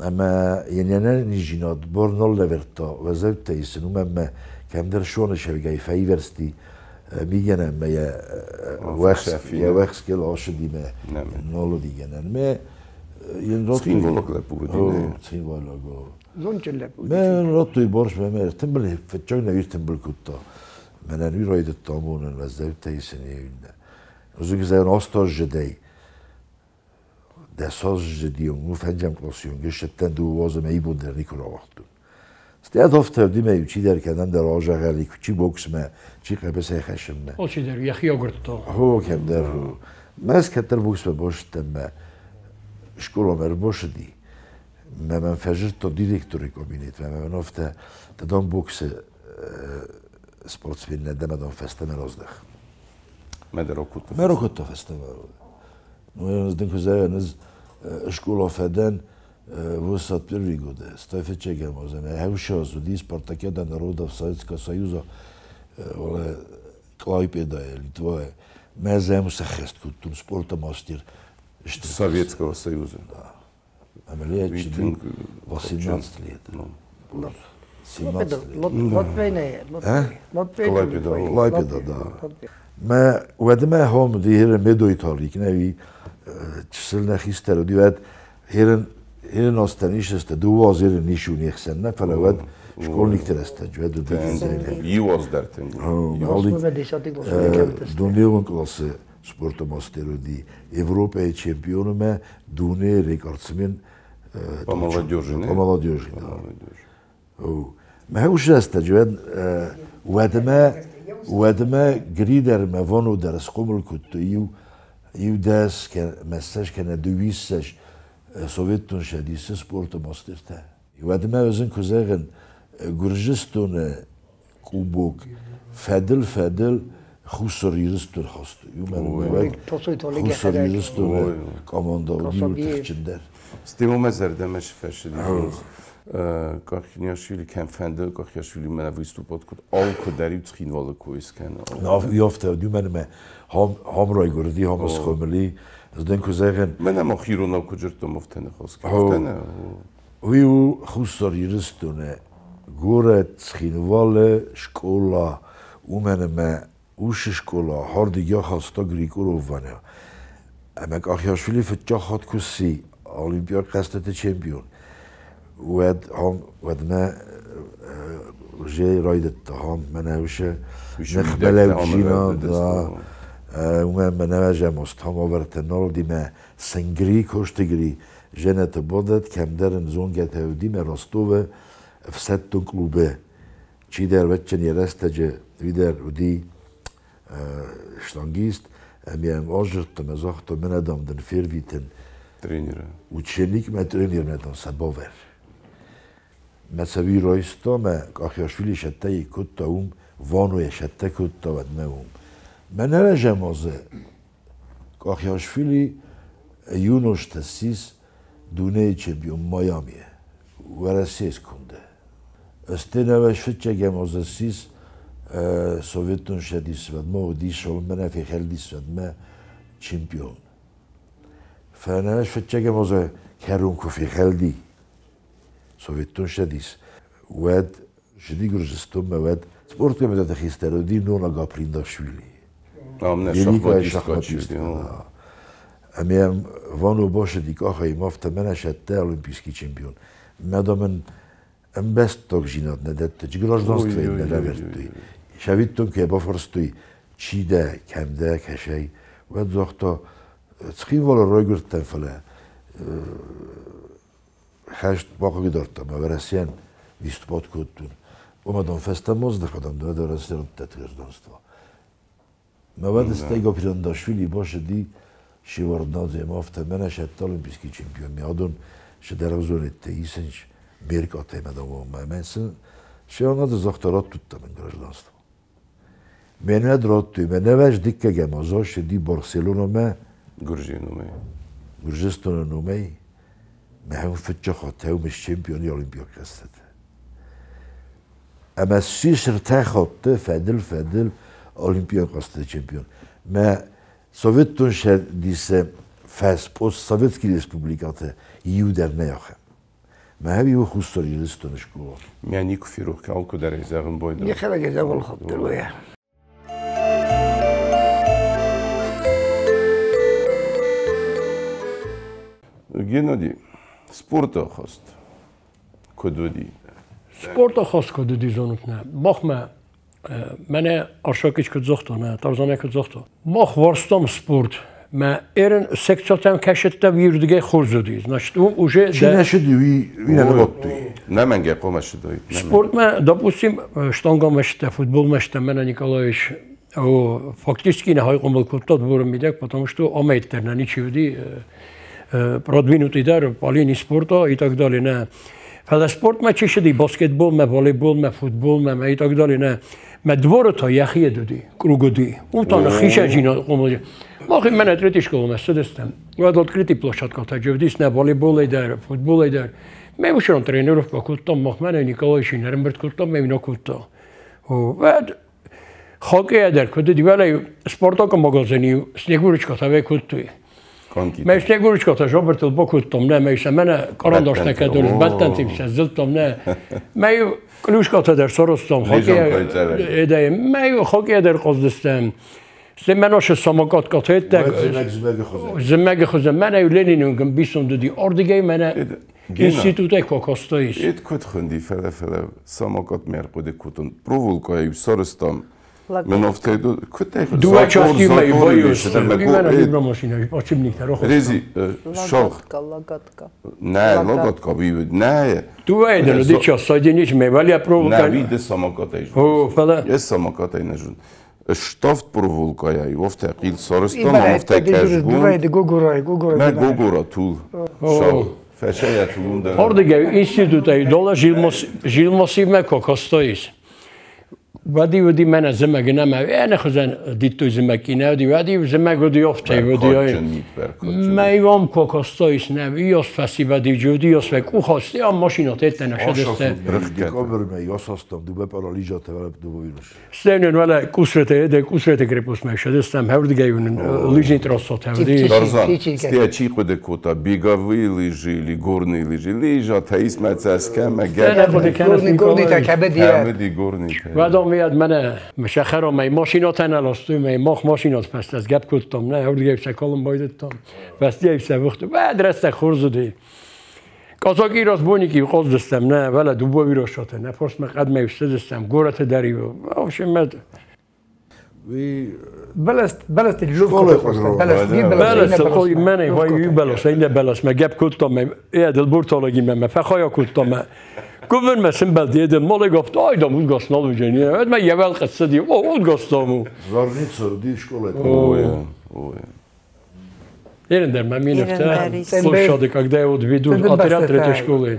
اما يعني انا نجينات بورنول لفرتا وزبت تيسن ومما كم در شون شبكه فايفرستي آه، میگن اما یا وخش یا وخش که لاش دیمه نولو دیگن اما یه نوتی سین ولگ لپو دیمه بولوك زون چله بود من رو توی برش به مر تنبل فچو نه یوت تنبل کوتا من ان ویرو ایدت تامون از زاب که اینه روزی که زن جدی دساز جدی و مفجم کلاسیون گشتن دو وازم ای بود در نیکولا وقتون ستی از هفت چی در کنن در آجا غلی که چی بوکس چی قبس ای خشم نه چی در یخی آگرد تا کم در رو من از کتر بوکس مه باشتم مه me më fërgjër të direktori kominit, me no më më nëftë të donë bukë se sportsfilën e dhe me donë feste me rozdëk. Me dhe rokut të feste? Me rokut të feste me rozdëk. Në no më ja nëzë dinku zërë nëzë no e, shkullo feden, vësat për vigude, stoj fe qekë e mozëm, ja e u shë ozë, di sport të kjeda në rudov Sovjetsko Sojuzo, ole, kloj për doje, Litvoje, me zemë se hestë këtë të më sportë të mostirë. Sovjetsko Sojuzo? Da. Ameliyatçının vasiyatçı liydi. Bunlar. 17 лет. Латвейне Латвейне. Латвейне. Латвейне, да. Ме ведме хом дихер ме до Италик, не ви чисел на хистер, дивет херен херен останиш сте дувоз херен нишу не хсенна, фалавет школниктер сте жвед до дизайне. Юоз дертен. Дунеон класы спорта мастеру di Европа e çempiyonume Dune rekortsmen Э, По молодежи, По молодежи, да. Меҳуш аста ҷояд уадма э, уадма гридер мавону дарас қумл кутту ю ю дас ке масташ ке на дуисаш э, советтун шадисы спорту мастерта. Уадма өзін кузагын гуржистун кубок фадил фадил хусор юристтур хосту. Ю мен хусор юристтур команда удиу тихчиндар. სტიმომეზერ დემეში ფეში დიდს э кохняшвили кемфенде кохняшвили мен выступот код олко дари цхинвало куискен но йофте ду мен ме хом хом рой горди хом схомли зден кузеген мен амо хирона куджерто мофтен хос кемфтен ви у хусор йрестоне горе цхинвале школа у мен ме уш школа хорди йохо сто грикуровване амак ахяшвили фчахат куси Olimpiakos'ta şampiyon. Ve ham ve ne جاي رايد الطعام مناوشة نخبلة وجينا دا وما مناوجة مستهم وبرت النور ديما سنجري كوش تجري جنة بودت كم درن زونجة ديما رستوبة فسد تنقلوبة چی در وچن یرسته جه وی در ودی شتانگیست ام یم آجرتم از آختم من ادم دن فیر ویتن Ученик ме тренир метам се сабовер. Ме се ви ројсто ме, Кахјашвили шете и кутта ум, вануе шете кутта вед ме ум. Ме не реже мозе. Кахјашвили юнош те сис дунеј че био Мајамије. Вересес кунде. Стеневе швидчеге мозе сис, Советун шедис вед ме, одишол мене фихел дис чемпион. Fernandes chegamos a Herunco Fiheldi, Sovetunshadis, Wed, Jedigur Gestum, Wed, Sportem da Tehistero, di Nuna Gaprindashvili. Velika je šahmatista. Amijem vanu bošedi koha i mofta mene še te olimpijski čempion. Medomen em bez tog žinat ne dette, či gражданstvo im ne revertuj. Ševittum ke de, čide, kemde, keşey, ve zohto, misschien wel ruigertem fele hest baka gidartam, veresen visztupat köttün. Omadan festem adom, de öder eszeren tetkezdansztva. Mert ezt egy a Pirandasvili basedi, Sivardnadzém after menesett olimpijski čempion mi adon, še derazolette isenč, Birka temedovom már menszen, și ona da zahtarat tuttam în grăjdanstvo. Mened rottu, me neveș dikkegem azaz, și di Barcelona جورجي نومي جورجستون نومي ما هو في الجخط هو مش شامبيون يولمبيو كاستت اما سيسر تاخد فادل فادل اولمبيو كاستت شامبيون ما سوفيتون تونش ديس فاس بوس كي سوفيتكي ريسبوبليكات يودر نيوخم ما هبي هو خصو ريستون شكور يعني كفيرو كاوكو داري زاغن بويدو يا خلاك يزاغن الخط الويا Геннадий, спорта хост кододи. Спорта хост кододи зонутне. Бахме мене аршакич кудзохто, мене тарзане кудзохто. Бах варстам спорт. Ме ерен секцияттен кешетте вирдиге хорзуди. Значит, он уже... Чи нешиди, ви не работи. Не менге комешиди. Спорт ме, допустим, штанга меште, футбол меште, мене Николаевич фактически не хайком был куртат буром идек, потому что омейтерна, ничего ди. продвинути да, полини спорто и так далее. Не. Фада баскетбол, чи волейбол, баскетболма, футбол, футболма и так далее. Не. ма двората яхие дуди, кругуди. Утана хиша жина қомоди. Махи мен атлетиш кулма судестам. Вад открити площадката жевдис на волейболе дар, футболе дар. Ме бушрам тренировка култам махмена Николай Шинермберт култам мевина култам. Вад خاکی ادر کده دیوالی سپارتا که مگازنی سنگورش کتابه کد توی Mēs tiek guļškoties obrtil bokuttum, ne, mēs mene karandosneket dőlös bettentim, se ziltum, ne. Mēs guļškoties sorostum, idején, mēs hokéder kozdistem. Ze menosje samakat kat hettek. Ze meggehozen. Mene Leninünk biztom de di ordige mene institút ekva kosta is. Itt kut gundi fele fele samakat merkode kutun. Provulkaya sorostam. من افتادم که دو چاشنی ما ای بازی این ماکو این ماشینه. نیست؟ ریزی شوخ. نه، لگاتکا. نه، لگاتکا. بیاید نه. نه دی چاشنی یکی می‌بریم ولی امروز نه. ویده سماکاتای نشون میده. سماکاتای نشون. شت افت پروvol کهایی. افتای کیل سرستم. افتای کهسگو. توایدی گوگورای گوگورا. من گوگورا طول. شو فرشته طول می‌ده. هر وادی ودی من از زمگ نم این خوزن دید تو زمکی نه وادی زمگ ودی افتی ودی های من ایوام که کستایش نه فسی ودی جودی از خواستی ام ماشیناته تیت نشد است کامر دو بپر علی جات دو بینش سنن ولا کوسوت ده کوسوت گریپوس هر دیگه اون لیژنی تراسات هر دی میاد من مشخره می ماشین آتنه لاستوی می ماخ پست از گپ کلتام نه او دیگه ایف سکالم بایدت تام بس دیگه ایف سبخت و بعد رست دی کازاگی راز بونی که دستم نه ولی دوبا ویراش آتن نه پرست قد می افسته دستم گورت داری و آفشه مده بلاست بلاست لوف کرد بلاست بلاست خوی این وای بلاست اینه بلاست مگه بکوتام ایه دلبرتالگی منه فخای کوتام Güvenmesin belediyeden malı goftu. Aydam Ulgas'ın alıcını. Ödme yevel kıtsı diye. O Ulgas'ta mı? Zornica diye şkola O ya. O ya. Ерендер ме миневте, слушал дека каде од виду отряд трете школи.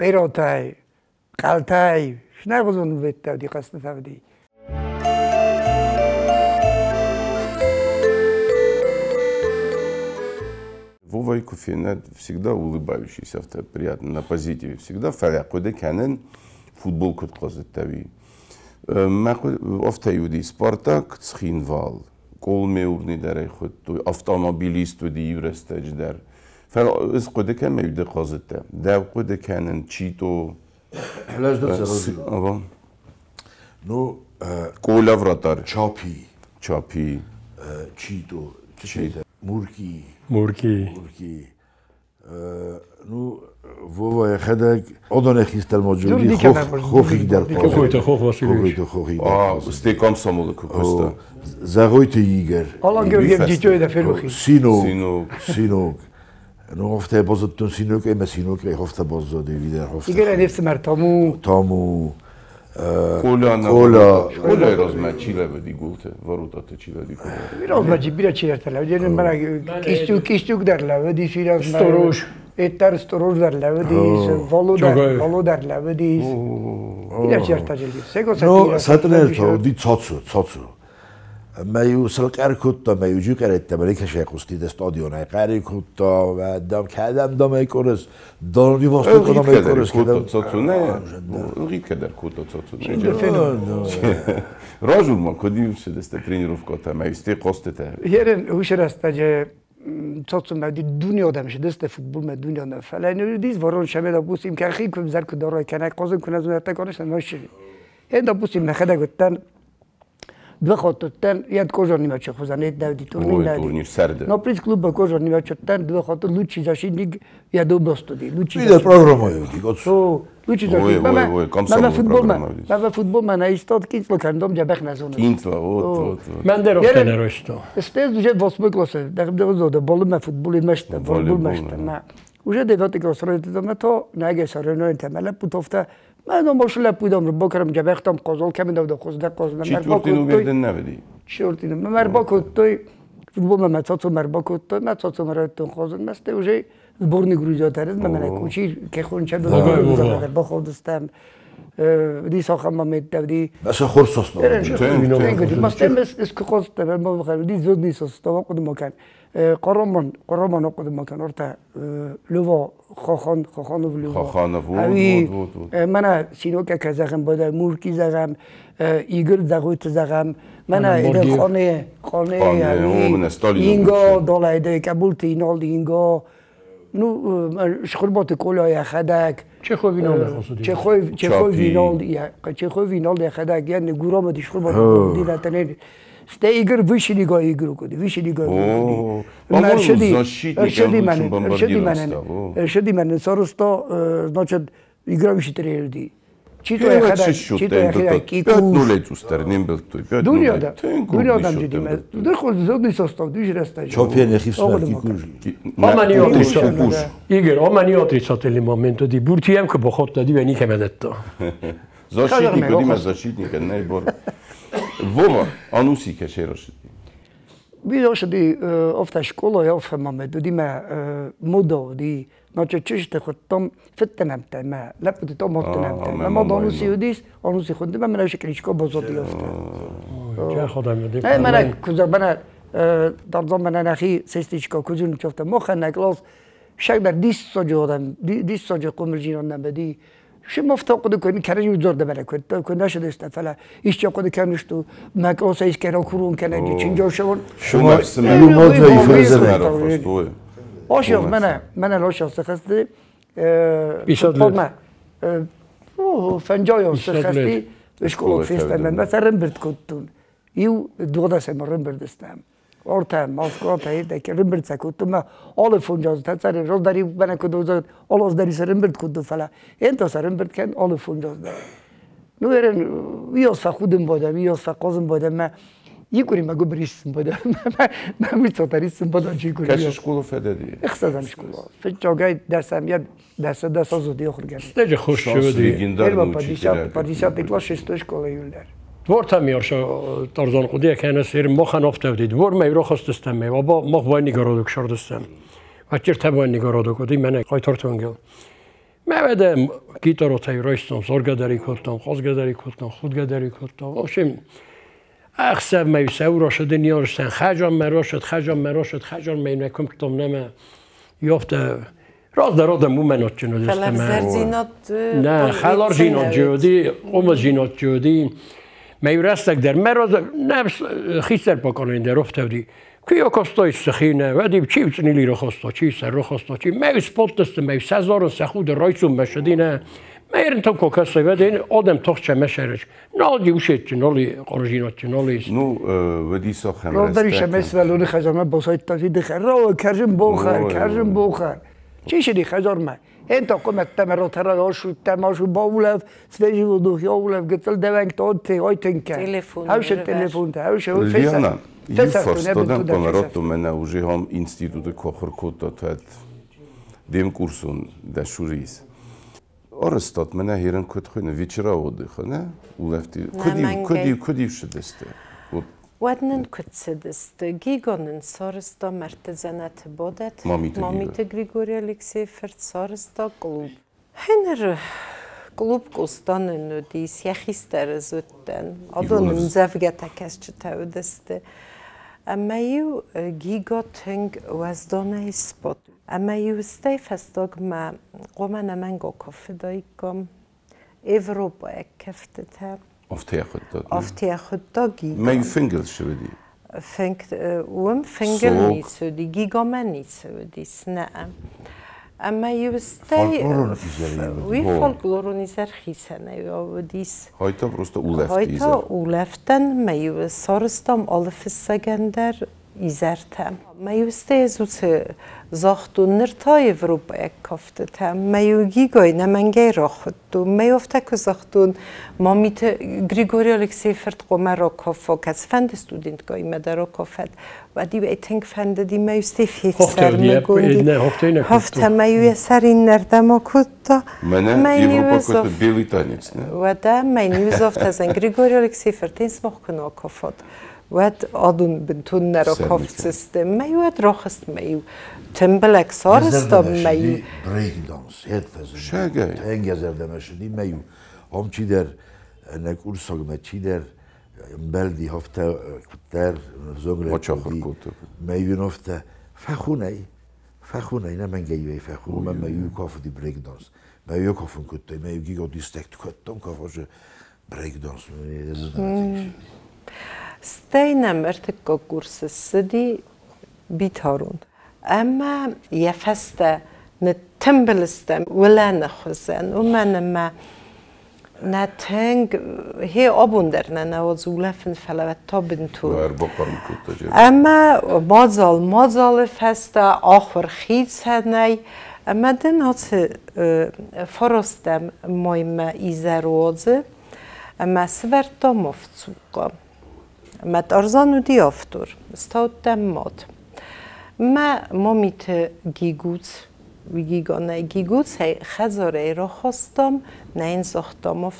Перотай, kaltay, што најбозон ветте оди касна Вова Кофина е всегда улыбающийся приятно, на позитиве. Всегда фалякуде кенен футбол куткозет тави. Е, Офтаюди е Спартак цхинвал. Кол меурни дарай худ. Автомобилист уди юрестеч дар. فلا از قده کم میده قازت ده دو قده کنن چی تو هلاش دو سرازی آبا نو کولا Чапи. چاپی چاپی چی مورکی مورکی نو وو ای خدگ آدم اخیست در مجوزی خوف خوفی در پایه خوفی تو خوف وسیله خوفی تو خوفی در یگر سینو هفته بازدتون سینو که مسینو که هفته بازدی ویدر هفته تامو Կոլյանը կոլա կոլա ռոզմա չիլևը դիգուլտը վորուտա թե չիլևը դիգուլտը ռոզմա ջիբիրա չերտելա դերն մրա կիստու կիստուկ դարլա դի շիրա ստորոշ Ettar storur derler ve değil, valo der, valo derler ve değil. İlaç yartacı değil. Sego satın el to, di çatsu, çatsu. ما یو سلکر کتا ما یو جو کرد تمالی کشه قصدی دست آدیو نه قری کتا و دام که دام دام کورس دارم یو باستو کنم ای کورس که دام کتا چاچو نه اغید که در کتا چاچو نه چه فینو راجون ما کدی یوشه دست ترینیروف کتا ما یستی قصد تا یرن هوش رستا جه چاچو مدی دنیا دمشه دست فوتبول مدی دنیا نه فلا اینو دیز وارون شمه دا که خیلی کم زر که دارای کنه قوزم کنه زمین هتا کنشن ماشه این دا بوسیم نخده دوخت تن یه دکور نیم آتش خوزن یه دو دیتور نیم آتش پریس کلوب با دکور نیم آتش تن دو تو لطیفی داشتی یه دو باست دی لطیفی داشتی پیدا کردم اومدی گذاشت لطیفی داشتی فوتبال مامان مامان فوتبال من ایستاد کی از لکن دام من در اختیار نروشت استاد دو جد وسپ فوتبالی در ابتدا زوده بالو من فوتبالی میشتم بالو میشتم نه و جدی وقتی تو نه گسرویت نه مردم باش لب بودم رو بکرم جبه اختم قازال کمی دو دو خوزده قازده چی تورتی نو بیردن نبیدی؟ چی تورتی نو مربا کد توی فوتبال من تو مربا کد تو نه تو مرا تون خوزن مسته اوجه برنی گروزیا ترز من من کوچی که خون چه دو با خود دستم دی ساخم ما میت دی بس خور سوس نو تو این گفتی مسته از که خوزده من بخیر دی زود نیست سوس تو خود مکان قرمن قرمن قدما كان ورتا لوفا لوا، خاخانوف لوفا خاخانوف اوي منا من سینو که که زغم ایگر دغوت زغم من ایده خانه خانه یعنی اینگا دولایده کبولت اینال اینگا نو شخربات کولا یا خدک چه خوب وینال چه خوب چه خوی وینال یا چه خوب وینال یا خدک یعنی گورا دیده شخربات ست ایگر ویشی دیگه ایگر کودی ویشی دیگه موندی. ولش دی ولش دی من هنر ولش این است از نظر ایگر ویشتری هستی. چی توی خدا کی دنیا دا دنیا اونی صرف دیگه رستگی. چاپیانه خیس میکنه. که با خدتا دیو نیکه تو. زاشی دی کودی ماست Вова, а ну си кај шерошите. Бидоше ди овта школа ја офемаме, доди ме модо, ди, значи чешите ход там феттенемте ме, лепоти там оттенемте. Ме модо ану си јудис, ану си ход, ме мене шекричко базоти јофте. Ја ходам, ди. Не, мене, кузак, мене, در زمان نخی سیستیچکا کجون چفته مخنک لاز شک در دیست ساجه آدم دیست ساجه قومل جیران نبدی شی مفتاح کدی که میکاری یه جور دبیر کرد تو کنده شده است فلا ایش چه کدی که نشتو مگه اون سه ایش که را کردن که نجی چند جور شون شما اصلا نمیاد و ایفا نمیکنه آشیا من من آشیا است خسته پیشاد پدر من فنجایم است خسته اشکال فیستن من مثلا رنبرد کردند یو دو دسته مربرد استم orta Moskva i neke rimbirce kutuma, alle funjoz tetsari rozdari bene kuduzot, olos dari se rimbirt kudu fala. Ento se rimbirt ken alle da. Nu eren ios fa khudim bodam, ios fa qozim bodam, ma یکوری مگو بریشتم بودم من میتساتریستم بودم چی کوری کشش کلو فده دی اخصدم شکلو فد جاگای درسم یاد de درس از دیو خورگن استج خوش شدی گیندار موچی پادیشا پادیشا تکلا شستوش کلا یولدر دور تمیارش ترزان قدی که این سیر مخن افتاد دید دور میرو خواست استم می بابا مخ وای نگارو دو کشور دستم و چرت هم وای نگارو دو کدی من کای ترتونگل می ودم کیتر رو تیر رایستم زرگ داری کردم خود گداری کردم خود گداری کردم آشم اخسر می سو را شده نیارشتن خجم مرا شد خجم مرا شد خجم می نکم کتم نمه یافته راز در آدم اون منات چنو دستم خلار زینات نه خلار زینات جودی اما زینات جودی میراست که در مرز نبس خیسر پاکنن در رفته ودی کی اکستای سخینه ودی چی چنیلی رو خواست و چی سر رو خواست و چی میوس پرت است میوس هزار و سه خود مشدینه میرن ودی آدم تخت مشرش نالی وشید نالی قرچی نت نالی نو ودی سخن راست نداری شمس ولون خزامه باسای تازی دخرا و کرچم بخار کرچم بخار چی شدی خزارم Én akkor megtemerotera alsuttem, alsú baulov, sveživudúh jaulov, getel devenk tolci, hojtinke. Telefon. Hauše telefon, hauše Ljana, Jufa stodent pomerotto mene u žihom institutu kohorkuto, to je dim kursun da šuriz. Orastat mene hiren kod hojne, vičera oddyha, ne? Ulefti. Kodiv, kodiv, kodiv še deste? Od وادنن کتسد است گیگان انصار است مرتزنات بودت مامیت گریگوری الکسی فرد صار است هنر کلوب کوستان نودیس یا خیستر زودن آدم نزفگت کس چت است اما یو گیگات هنگ وادنای سپت اما یو استایف است اگر ما قومانمانگو کفدهای کم اروپا اکفته تا Of tegen het dag. Of het dag. Mijn vingers zullen die. Vingt, eh, uw niet zo, die gigomen niet En mij uw steen. Wie folklore is er gissen? Hoi, toch, rust Hoi, toch, sorstom, olifus, segender. ایزرتم میوسته از اوز زاخت و نرتای وروب ایک کافته تم میوگی گای را خود دو میوفته که زاخت و مامیت گریگوری آلکسی فرد قومه را کافه کس فند ستودینت گای مده را و دیو ایتنگ فند دی میوسته فیت سر مگوندی هفته میوی سر این نرده ما کود منه ایروپا کسته بیلی نه و دا مینوز از این گریگوری آلکسی فرد این wat آدون بنتون nero koft سسته me ju راخست rochest تنبل ju تنبلک سارست میو بریک دانس هیت فزون شگه تنگ یزرده مشدی میو هم چی در نکور سگمه چی در بلدی هفته کتر زنگل کردی میو نفته فخونه ای فخونه اینا من گیوه فخونه من میو کافو دی بریک دانس میو کافون کتر میو گیگا دیستکت کتم کافاشه بریک دانس یزرده مشدی ستایی نمرتکا گرسه سدی بیتارون، اما یه فسته نتم بلستم وله نخوزن و من اما نتنگ هی آبون دارن از اولفین فلاوتا بنتون. باید با اما مادزال مازال فسته، آخر خیلی چه نیم، اما دینا چه فرستم مای ما ایزه رو آزه، اما سورتا مفتوکم. مت ارزان و دیافتور استاد ماد ما مومیت گیگوز و گیگانه گیگوز های خزاره ای را خواستم نه این زختم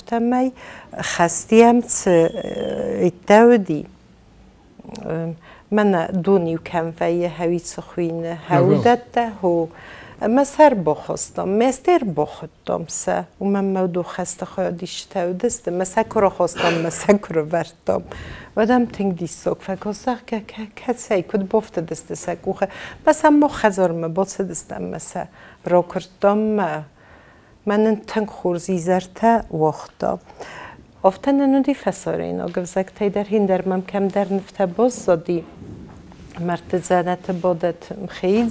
خستیم چه دی من دونی و کنفه هاوی چه خوینه هاو داده سر بخواستم مستر بخودم سه و من مودو خسته خودیش تا و دست مسک رو خواستم مسک رو وردم و دم تنگ دی فکر سخ که که سعی کد بافت دست سک و بس هم خزار دستم مسه را کردم من تنگ خورزی زرته وقتا افتادن نو دی فساره اینا گفزک تای در هین در کم در نفته باز زادی مرد زنت بادت خیلی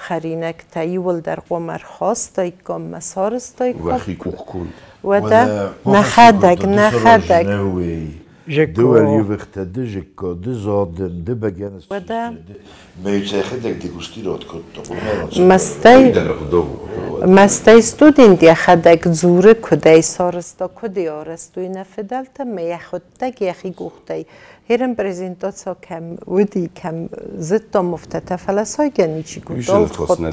خرینک تایول در قمر خواستای کم مسار استای کم و خی کوخ کند و دا نخدک نخدک دول یوخت دژک د زادن د ما و دا خدک دیگوشتی رات کرد مستی مستی ستودین دی خدک زوره کدی سارستا کدی آرستوی نفدلتا میخدک یخی گوختی هرم پریزین کم ودی کم زد تا مفتتا فلس های گنی چی کن دال خود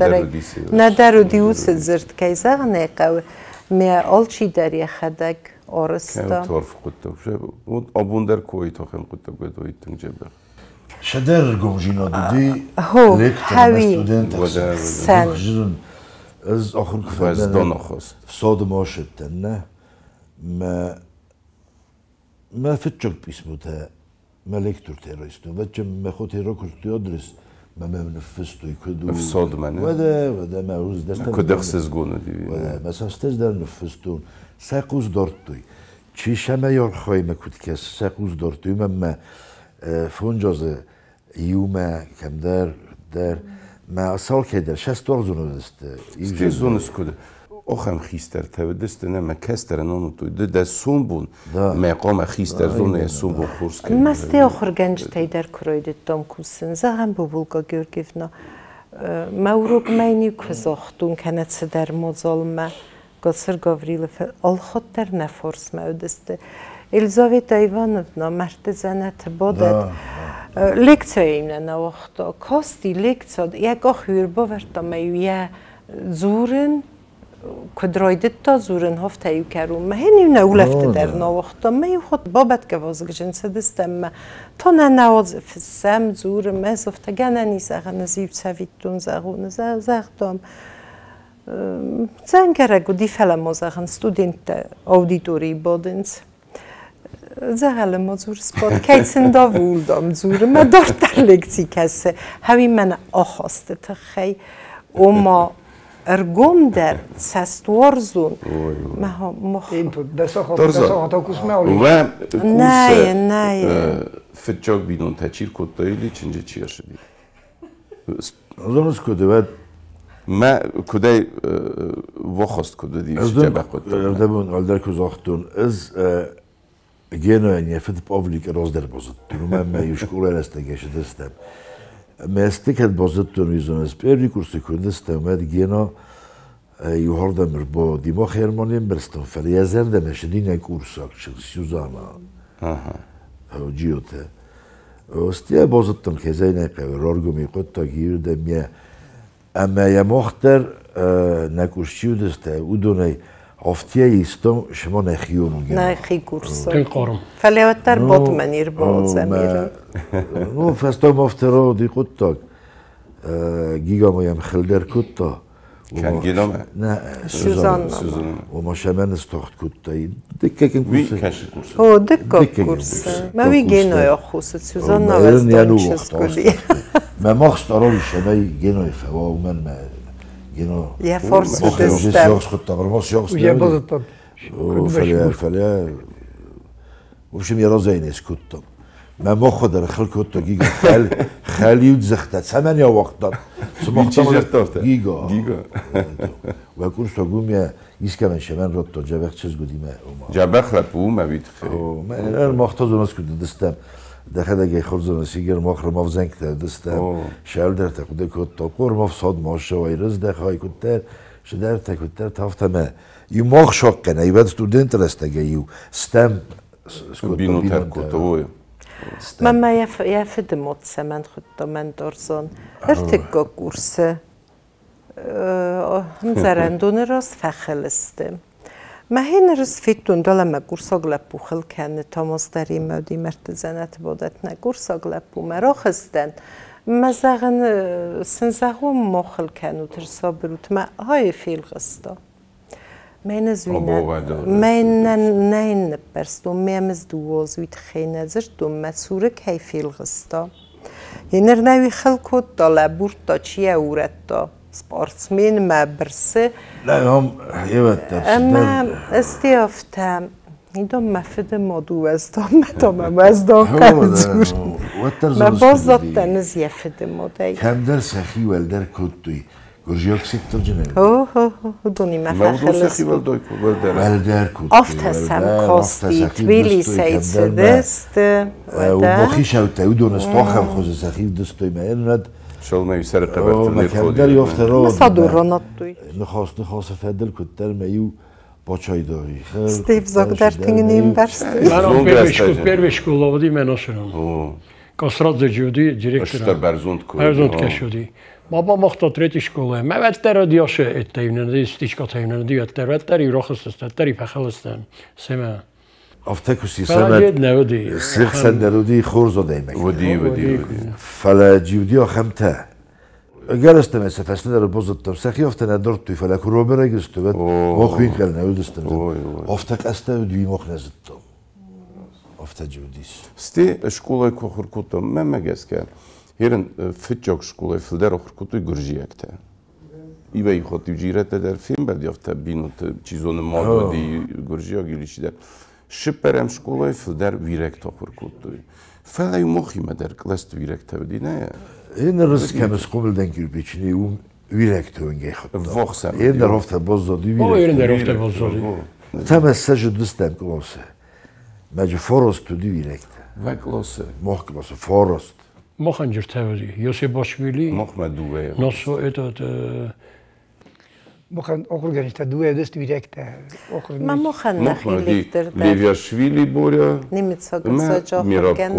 ندر و زرد که زغ نیقه و می آل چی داری خدک آرستا کم تارف خود اون آبون در کوئی تا خم خود دو گوید و جبه شدر گو جینا دودی هو حوی سن از آخر کفردن فساد ما شدتن نه ما ما بیس بوده ملكت التيرست وتشم مخو تيروكر تيودرس ما منفست يكدو افسد من ودا ودا ما روز دست كد خسز گونو دي ودا بس استز در نفستون سقوز دورتوي چی شما یار خواهی مکود که سقوز من ما فونجاز یومه کم در در ما سال که در شست وقت زونه دست شست او خم خیستر ته و دست نه ما کستر نه نو توی د سون بون مقام قام خیستر زون نه سون بون خورس کرد مسته اخر گنج تای در کروی د تام کوسن ز هم بو بولگا گورگیفنا ما وروق مینی کوزختون کنه چه در مزال ما گسر گاوریل ف ال خاطر نه فورس ما دست الزاویتا ایوانوفنا مرد زنت بودد لکسیو ایمنا نوختو کاستی لکسیو یک اخیر باورتا میویه زورن کدرایدت تا زورن هفته تیو کرو ما هنی نو در نواخت ما یو خود بابت گوازگ جنس دستم تا نه نواز فسم زور ما گنا گنه نیزه نزیب سوید دون زغو نزه زغ دام زنگرگو دی فلم زغن ستودنت اودیتوری بادنس زغل ما زور سپاد کیسن دا وولدام زور ما دارت در لکسی کسه همین من آخاسته تخی او ما ارگوم در سستور زون مها مخ دستور زون تا کس مالی و نه نه فتچوک بیدون تاچیر کوتاهی لی چنچه چی اشتبی از اون از کدوم بعد ما کدای و خواست کدوم دیگه از دنبه کدوم از دنبه اون عالدار کوز آختون از گینو اینی فت پاولیک روز در بازد تو نمی‌میوش کوره لاست نگهش دستم امیدوارم که بازتون روی زمان هستیم، پیروی کرسه کرده است، اومد گینا یه با دیما خیرمانیم برستم، فر یه زن در میشه دی نکرسه ها که شخصیو زن ها هاو جی اوته استی ها بازتون خیزایی نکرسه، میه اما یه مختر نکرسه شیود او دونه Oftia estão, chamam é recurso. Não é recurso. Concordo. Falei o tarbot manir bom, Samir. Não faz tão oftero de cutok. Gigamo yam khalder kutto. كان جيلوما سوزان سوزان وما شمان استوخت كوتاي دكا كان كورس وي كاش كورس او دكا كورس ما وي جينو يا خوس سوزان نوستوش كولي ما مخش ترول شماي جينو يفوا ومن ما You know, yeah, forse Moskje jogskutta, var ما مخد رخل كوتو خالي وتزختا ثمانية وقتا جيجا جيجا ويكون يا يسكا من شمان روتو جابخ تشيز قديما لابو ما بيتخي ما المحتاج نسكت دخدا گه خود زنستی گر ماخ رو ماف زنگ دستم شل در تکوده کود تا کور ماف ساد ماشه و رز دخای کود تر شد در تکوده تر تافته مه یو مخ شک کنه یو بعد ستودنت رسته گه یو ستم بینو تر کتوه من ما یه فد موت سمند خود من دارزان ارتگا گرسه هم زرندون راست فخل استم ما این فیتون فید دارم که من گرسا گلپو خلکند تا ماست در این موضوعی مرد زن اتبادت نگرسا گلپو ما های و ترسا برود من آیا فیل خواستم من این نه نپرستم من هم از دو خیلی های فیل خواستم این نوی خلکو دل برد تا چیه دا سپارتمن نه، هم حیوت داشت. اما استیافتم. این دو مفید ما دو از دام می‌دانم و از ما باز دادن از یه فد ما دی. کم در سخی ول در کوتی. گرچه اکسیت تر جنگ. آه آه آه دنیم فکر می‌کنم. ولدر. دو سخی ول دوی کو کوتی. افت هم کاستی. ویلی سایت سدست. و باخیش اوت تا اودون استخر خود سخی دستوی می‌ندازد. شغل نویسر قبرت نرخودی یافته را مصد و رانت دوی نخواست نخواست فدل کد در میو با چای داری ستیف زاگ در تینگ نیم برستی من آن پروش کلاودی من آسرم کسرات زجودی دیرکتر اشتر برزوند کرد برزوند کشودی بابا مختا تریتی شکوله من وتر دیاشه اتایمنده استیشکا تایمنده وقت وتر یراخ استستر پخل استن سمه افتكوا سنة جدنا ودي سيخ سنة ودي خورزو دايما ودي ودي ودي فلا جيوديو خمتا جلست مسا فسنا ربوز التوسخ يفتنا درتو فلا كروبي رجستو بات وخوين كلنا ودستن افتك استا ودي مخ نزتو افتا جوديس ستي شكولا كو خركوتو من ما جاسكا هيرن فتجوك شكولا فلدر خركوتو جورجيكتا ایبه ای خود جیرت در فیلم بردیافته بینوت چیزون ما بودی گرژی ها گیلیشی در Šeperem školoj fider virek topur kuttu. Fela ju mohi me der klest virek tevdi ne? Ene rızkem eskomilden kirpiçini um virek tönge hatta. Voxsem. Ene hafta bozdodi virek. O ene hafta bozdodi. Tame seju düstem klose. Meci forostu di virekte. Ve klose. Moh klose forost. Mohanjir tevdi. Yosef Başvili. Moh meduve. Nasıl etat... E, Округът дуе доста директа. Мамохан на хиликтер. Левиашвили боря. Немица гуца чохкен.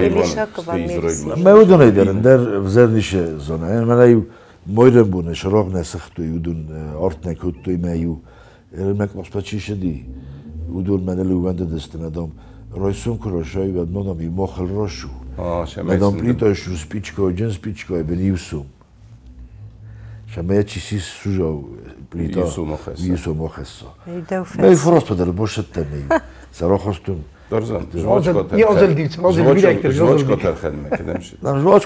Илишакова мирси. Ме удон едерен, дер взернише зона. Ен мен аю мойрен буне, шарог не сахту юдун ортнек хутту име ю. Ермек моспа чишеди. Удун мен елу венде дестен адам. Ройсун крошай ведмонам и мохал рошу. Адам притошу спичко, джен спичко, ебен юсум. شما چی سی سوژا پلیتا سو مخصا ما فرصت دل بوشت تمی سر خستم درزم زواج کت یازل دیت مازل بیای کت زواج کت هر خدمت کدمش دم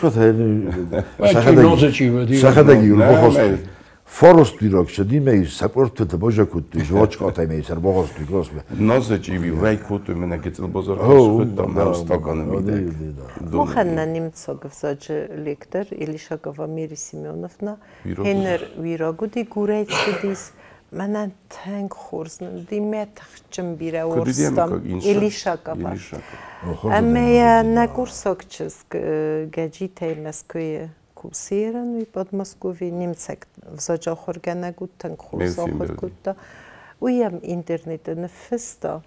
زواج ფოროს დიროქშა დიმეი საპორტო და ბოჟაკუთ ჟოჩკოთა მეის არ ბოღოს დიგოს მე ნოზე ჯივი ვეიკუთ მე ნა გეწელ ბოზორ ხშუთ და მას თოგანე მიდე მოხანა ნიმცოგ ზოჯ ლექტორ ილიშაკოვა მირი სიმეონოვნა ჰენერ ვიროგუდი გურეცდის მანან თენქ ხურს დიმეთ ხჭმ ბირა ორსტამ ილიშაკოვა ილიშაკოვა ამე ნა კურსოკჩს გაჯიტე მასკვიე кулсерен и подмосковје немцек взаҷа хурганагуттан хулса хургутта уям интернетен фиста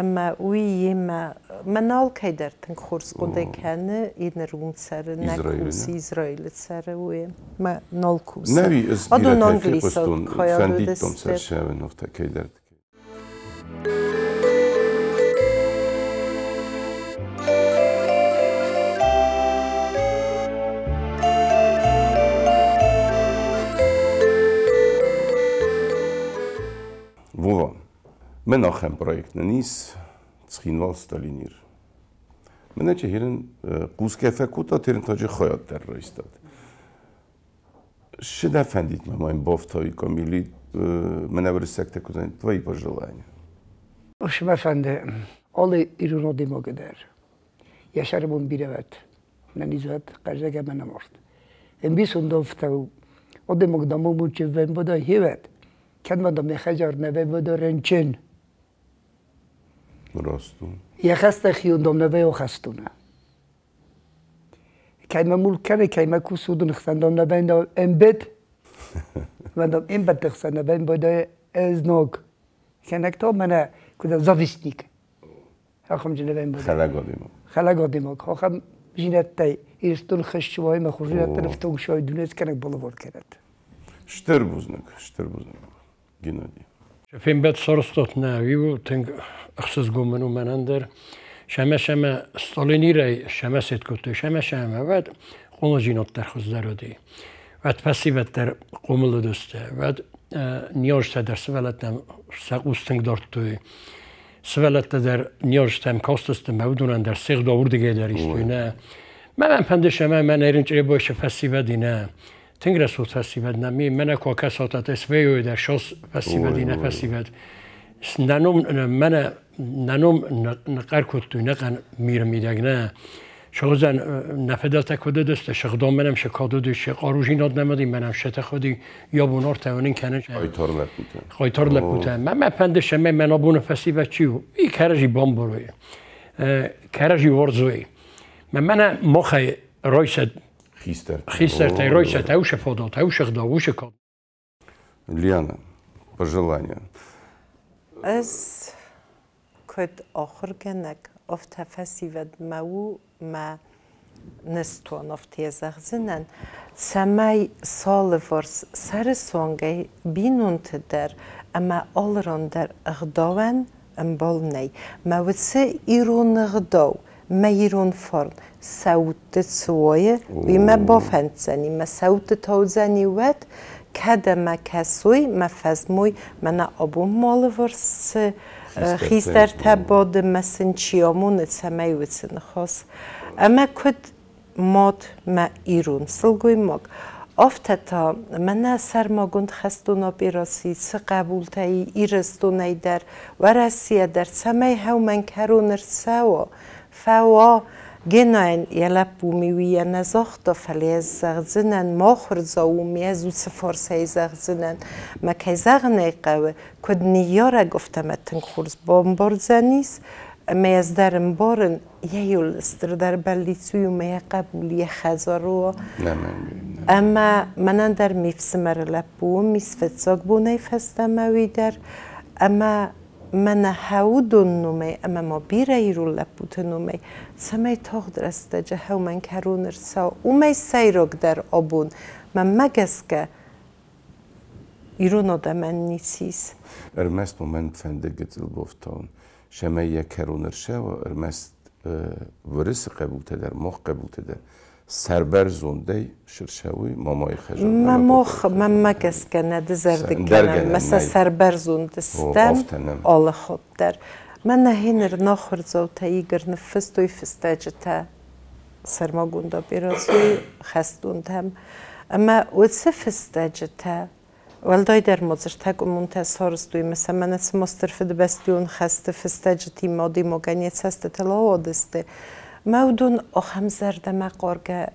اما وی ما منال که درتن خورس قده کنه این رون سر نکوس اسرائیل سر وی ما نال کوس نوی از بیرت هفته پستون فندید دم سر شوه نفت که درد Вова, мен ахем проект низ цхинвал Сталинир. Мене че хирен кускефе кута тирен таджи хаят террористат. Шеда фендит ме моим бафтави камили, мене врисекте кузен, твои пожелания. Ошим efendi, alı irun odima gider. Yaşarım on bir evet. Ne nizet, kajdege menem ort. En bir sonda oftavu, odima gidamu muçevven boda hivet. کدما دم خجار نبه بدارن رنچن راستون یه خسته خیون دم نبه و خستونه ما مول کنه ما کو سودن خسندم نبین دم امبد و دم امبد دم نبین بوده از نگ که تا منه نیک. زاویستیک آخم جنبین بوده. خلا گادیم خلا گادیم آخم جنات تای ایستون خش شوای مخوری تلفت و شای دونست کنک بالا کرد شتر بزنک شتر بزنک Геннадий. Շփիմբետ Սորոստոտնա վիու տենք ախսս գումնու մենանդեր շամեշամե Ստալինիրայ շամեսետ կոտու շամեշամե վատ խոնոջինոտտեր խոզդարոդի վատ пассиветтер կոմուլը դոստե վատ նյորշտադեր սվելատեմ սակուստենք դորտու սվելատտեր նյորշտեմ կոստստեմ մավդունան դեր սիղ դովուրդի գեդեր իստույնե մեն պնդշեմե մեն էրինչ էբոշ пассивեդինե tényleg szót feszívednem, mi mene qualche در شوس sveio بد نه feszívedine بد Nanom من ننم نقر کو میر نقن دگ نه شوزن نفدا خود دست شقدم منم شکادو دو شق آروژی ناد نمدیم منم شته خودی یا بونار توانین کنش قایتار لپوتن قایتار لپوتن من مپند پندشم من منا بون و چیو ای کرجی بام بروی کرجی ورزوی من من مخه رایست Лена пожелание охргенек of тефесивед мау ме нестон of тие захзинен. Цемай соливорс сари сонгей бинунте дер, а ме олрон дер гдовен эмболней. Ме вице ирун гдов. ما فرن سوت سویه ما بوفن تساني ما سوت تتوزاني ود كده ما كسوي ما فزموي ما نا أبو مالفر سخيز در تباد ما سنشيامون تسمي وطن خاص اما كد مات ما يرون سلغوي مك افتتا من سر ما گند خستونا بیراسی چه قبول تایی در ورسیه در هاو من کرونر سوا فوا جناين يلب وميوية نزغطة فليز زغزنن مخر زاومي ازو سفر سي زغزنن ما كي زغني قوي كد نيارة قفتمتن خورز بامبار زنيس ما يزدرن بارن ييول استردر بلیتو یو می قبولی خزارو اما من در میفسمر لپو میسفت ساگ بونه فستم اما من هودون نومه اما ما بیره ای رو لپوت نومی سمی تاق درسته جه هاو من کرونر سا اومی سیروگ در آبون من مگس که ایرون آده نیسیس ارمست مومن فنده گتل گفتان شمی یک کرونر ارشا و ارمست ورس قبوته در مخ قبوته سربەرزۆندەی شرشەوی مامای خەژ من مەممە که نده دەگەن مەسە سەربەرزون ستم، ئاڵە خود در من ایگر نفس توی فستۆی تا سرما گوندا بیرۆزی خەستوند اما ئەمە وچە فستەجتە دای در مزرتک و مونتس دوی مثلا من از مسترفد بستیون خسته فستجتی مادی مگنیت هسته تلا آدسته مودون آخم زرده ما قرگه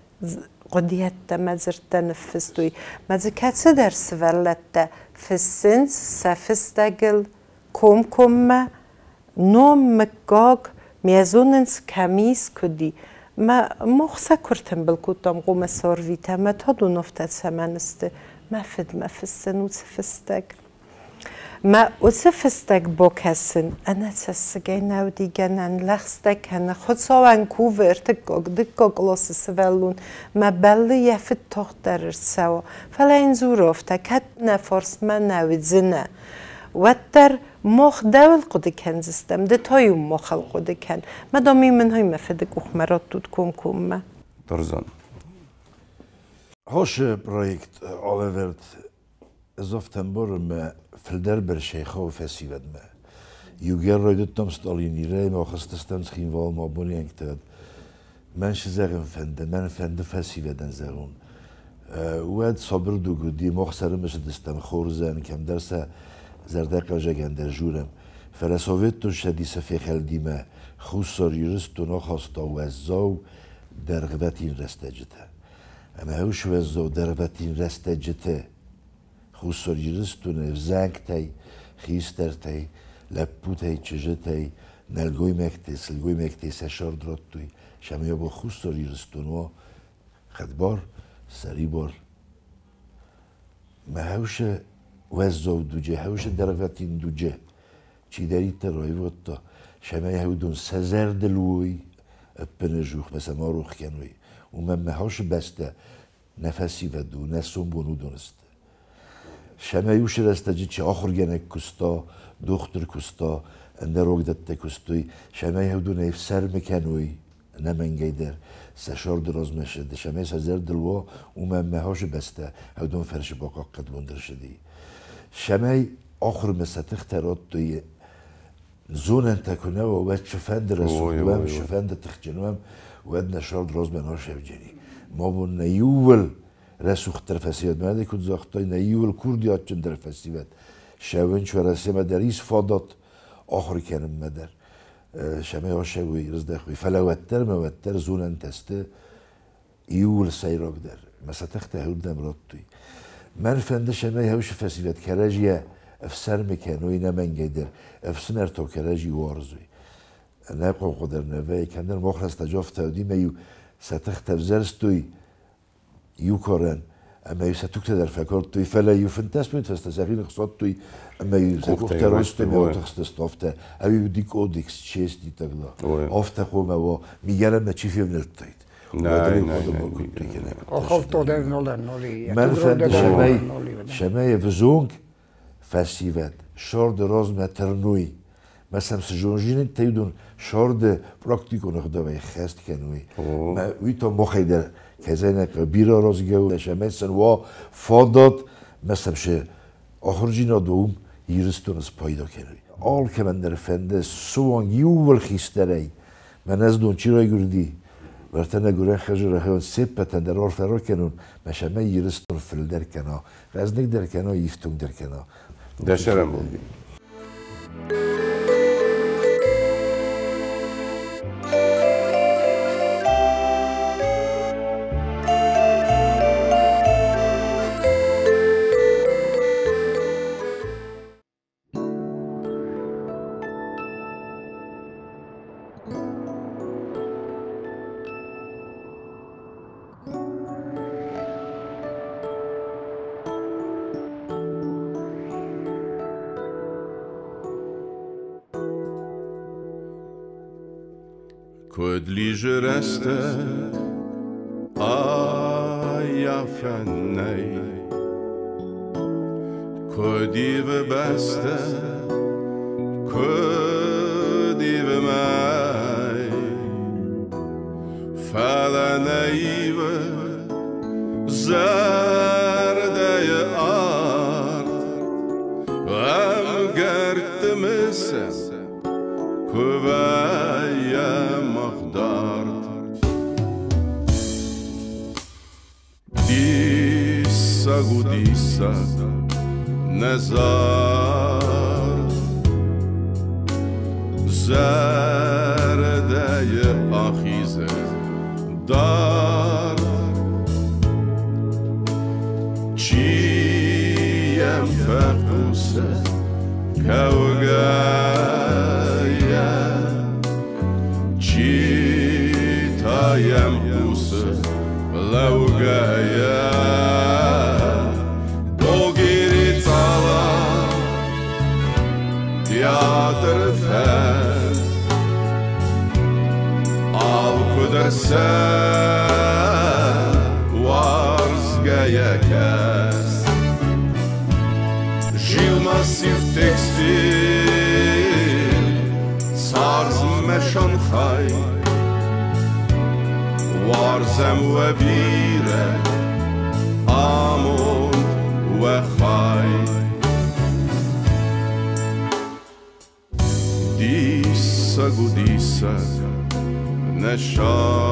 قدیت ده ما زرده نفس دوی ما زکتی در سوالت ده فسنس سفستگل، کم کم نوم مگاگ میزوننس کمیز کدی ما مخصا کرتم بلکوتام قوم سارویتا تا دو نفتت سمنسته ما فد ما فسنو سفس ما از فست دک بک هستن. آن هت هست که این آدیگان آن خود سوآن کوورت کج سوالون. ما بالی یه فت تخت در سو. فلا این زور افت. کد نفرس من نوید زن. وقت در مخ دوال قدر کن زستم. د تایم مخ کن. ما دامی من های مفید کوخ دود کن کم کم. درزن. هوش پروجکت زفتم برم فلدر بر شیخا و ود مه یوگر رای دوتم ستالینی رای ما خستستم سخین وال ما بونی انگتاد من شی زغم فنده من فنده ودن زغم واد صبر دو گودی ما خسرمش دستم خور زن کم درس زردق در جورم فلسافت تو شدی سفیخل دیمه خوصار یورس تو نخواستا و زاو در رسته جته اما هوش و ازاو در این رسته خوسرجیرس تو نفزنگ تی خیستر تی لپو تی چجه تی نلگوی مکتی سلگوی مکتی سشار درات توی شما با رستونو تو خدبار سری بار مه وزاو وزدو دوجه هوش دروتین دوجه چی داری ترایی وقت تا شما یه هودون سزر دلوی جوخ، مثل ما روخ کنوی و من مهاش بسته نفسی و دو نسون بونو دونست شمایی او شیرسته جی چه آخر گرنه کستا دختر کستا انده راگ داد تا کستوی شمایی هودو نایف سر میکن وی نمانگیده سشار دراز منشده شمایی سازر دروه اون مهمه هاش بسته هودون فرش باقا قد بندر شده شمایی آخر مثل تخت توی زون انتقنه و شفند رسخت و شفند تخت جنوم و اون نشار دراز مناشه او ما بون اون رسوخ در فسیوت من دیکن زاختای ایول کردی چون در فسیوت شوین چو رسی مدر ایس فادات آخر کنم مدر شمه آشه گوی رزده خوی فلاوتر موتر زون انتسته ایول سیراب در مثلا تخت هود نمراد توی من فنده شمه هوش فسیوت کرجیه افسر میکن و اینه منگه در افسنر تو کرجی وارزوی نه قو قدر نوه کنن مخرست جافت هودی ایو ستخت افزرست توی یو کارن اما یه سطح تا در فکر توی فلا یو فنتس می‌تونست از این توی اما یه سطح تا راست می‌تونست از دست آفت. اولی بدیک آدیکس چیز دی تا بلا. آفت خوبه و میگن اما چی فیم نه نه نه. آخه تو دنبال نولی. من فهمیدم شمای شمای فزونگ فسیفت شورد راز مترنوی. مثلاً سجوجینی تیودون شورد پرکتیکون خدا به خست کنی. ما ویتو مخیده. Hezenek biro rozdział SMS-en ło fodot mesela şey ohrjino doğum yürüstünüz paydo kendi. Al kemenler fende suvan yuval histerey. Men ez don çira gürdi. Vertene göre hacı rahon sepeten der or ferokenun. Meşeme yürüstün fil derken o. Veznik derken o yiftun derken o. Deşerem oldu. Thank you. کنی کدی و بسته کدی و مای فلا نیو زد Ниса Назар За sen Warsgaya kes Жил массив текстиль Сарзме Шанхай Варзем ве бире Амон ве хай Диса гудиса Neşan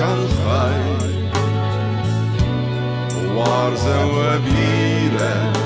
Shanghai Warzę łebinę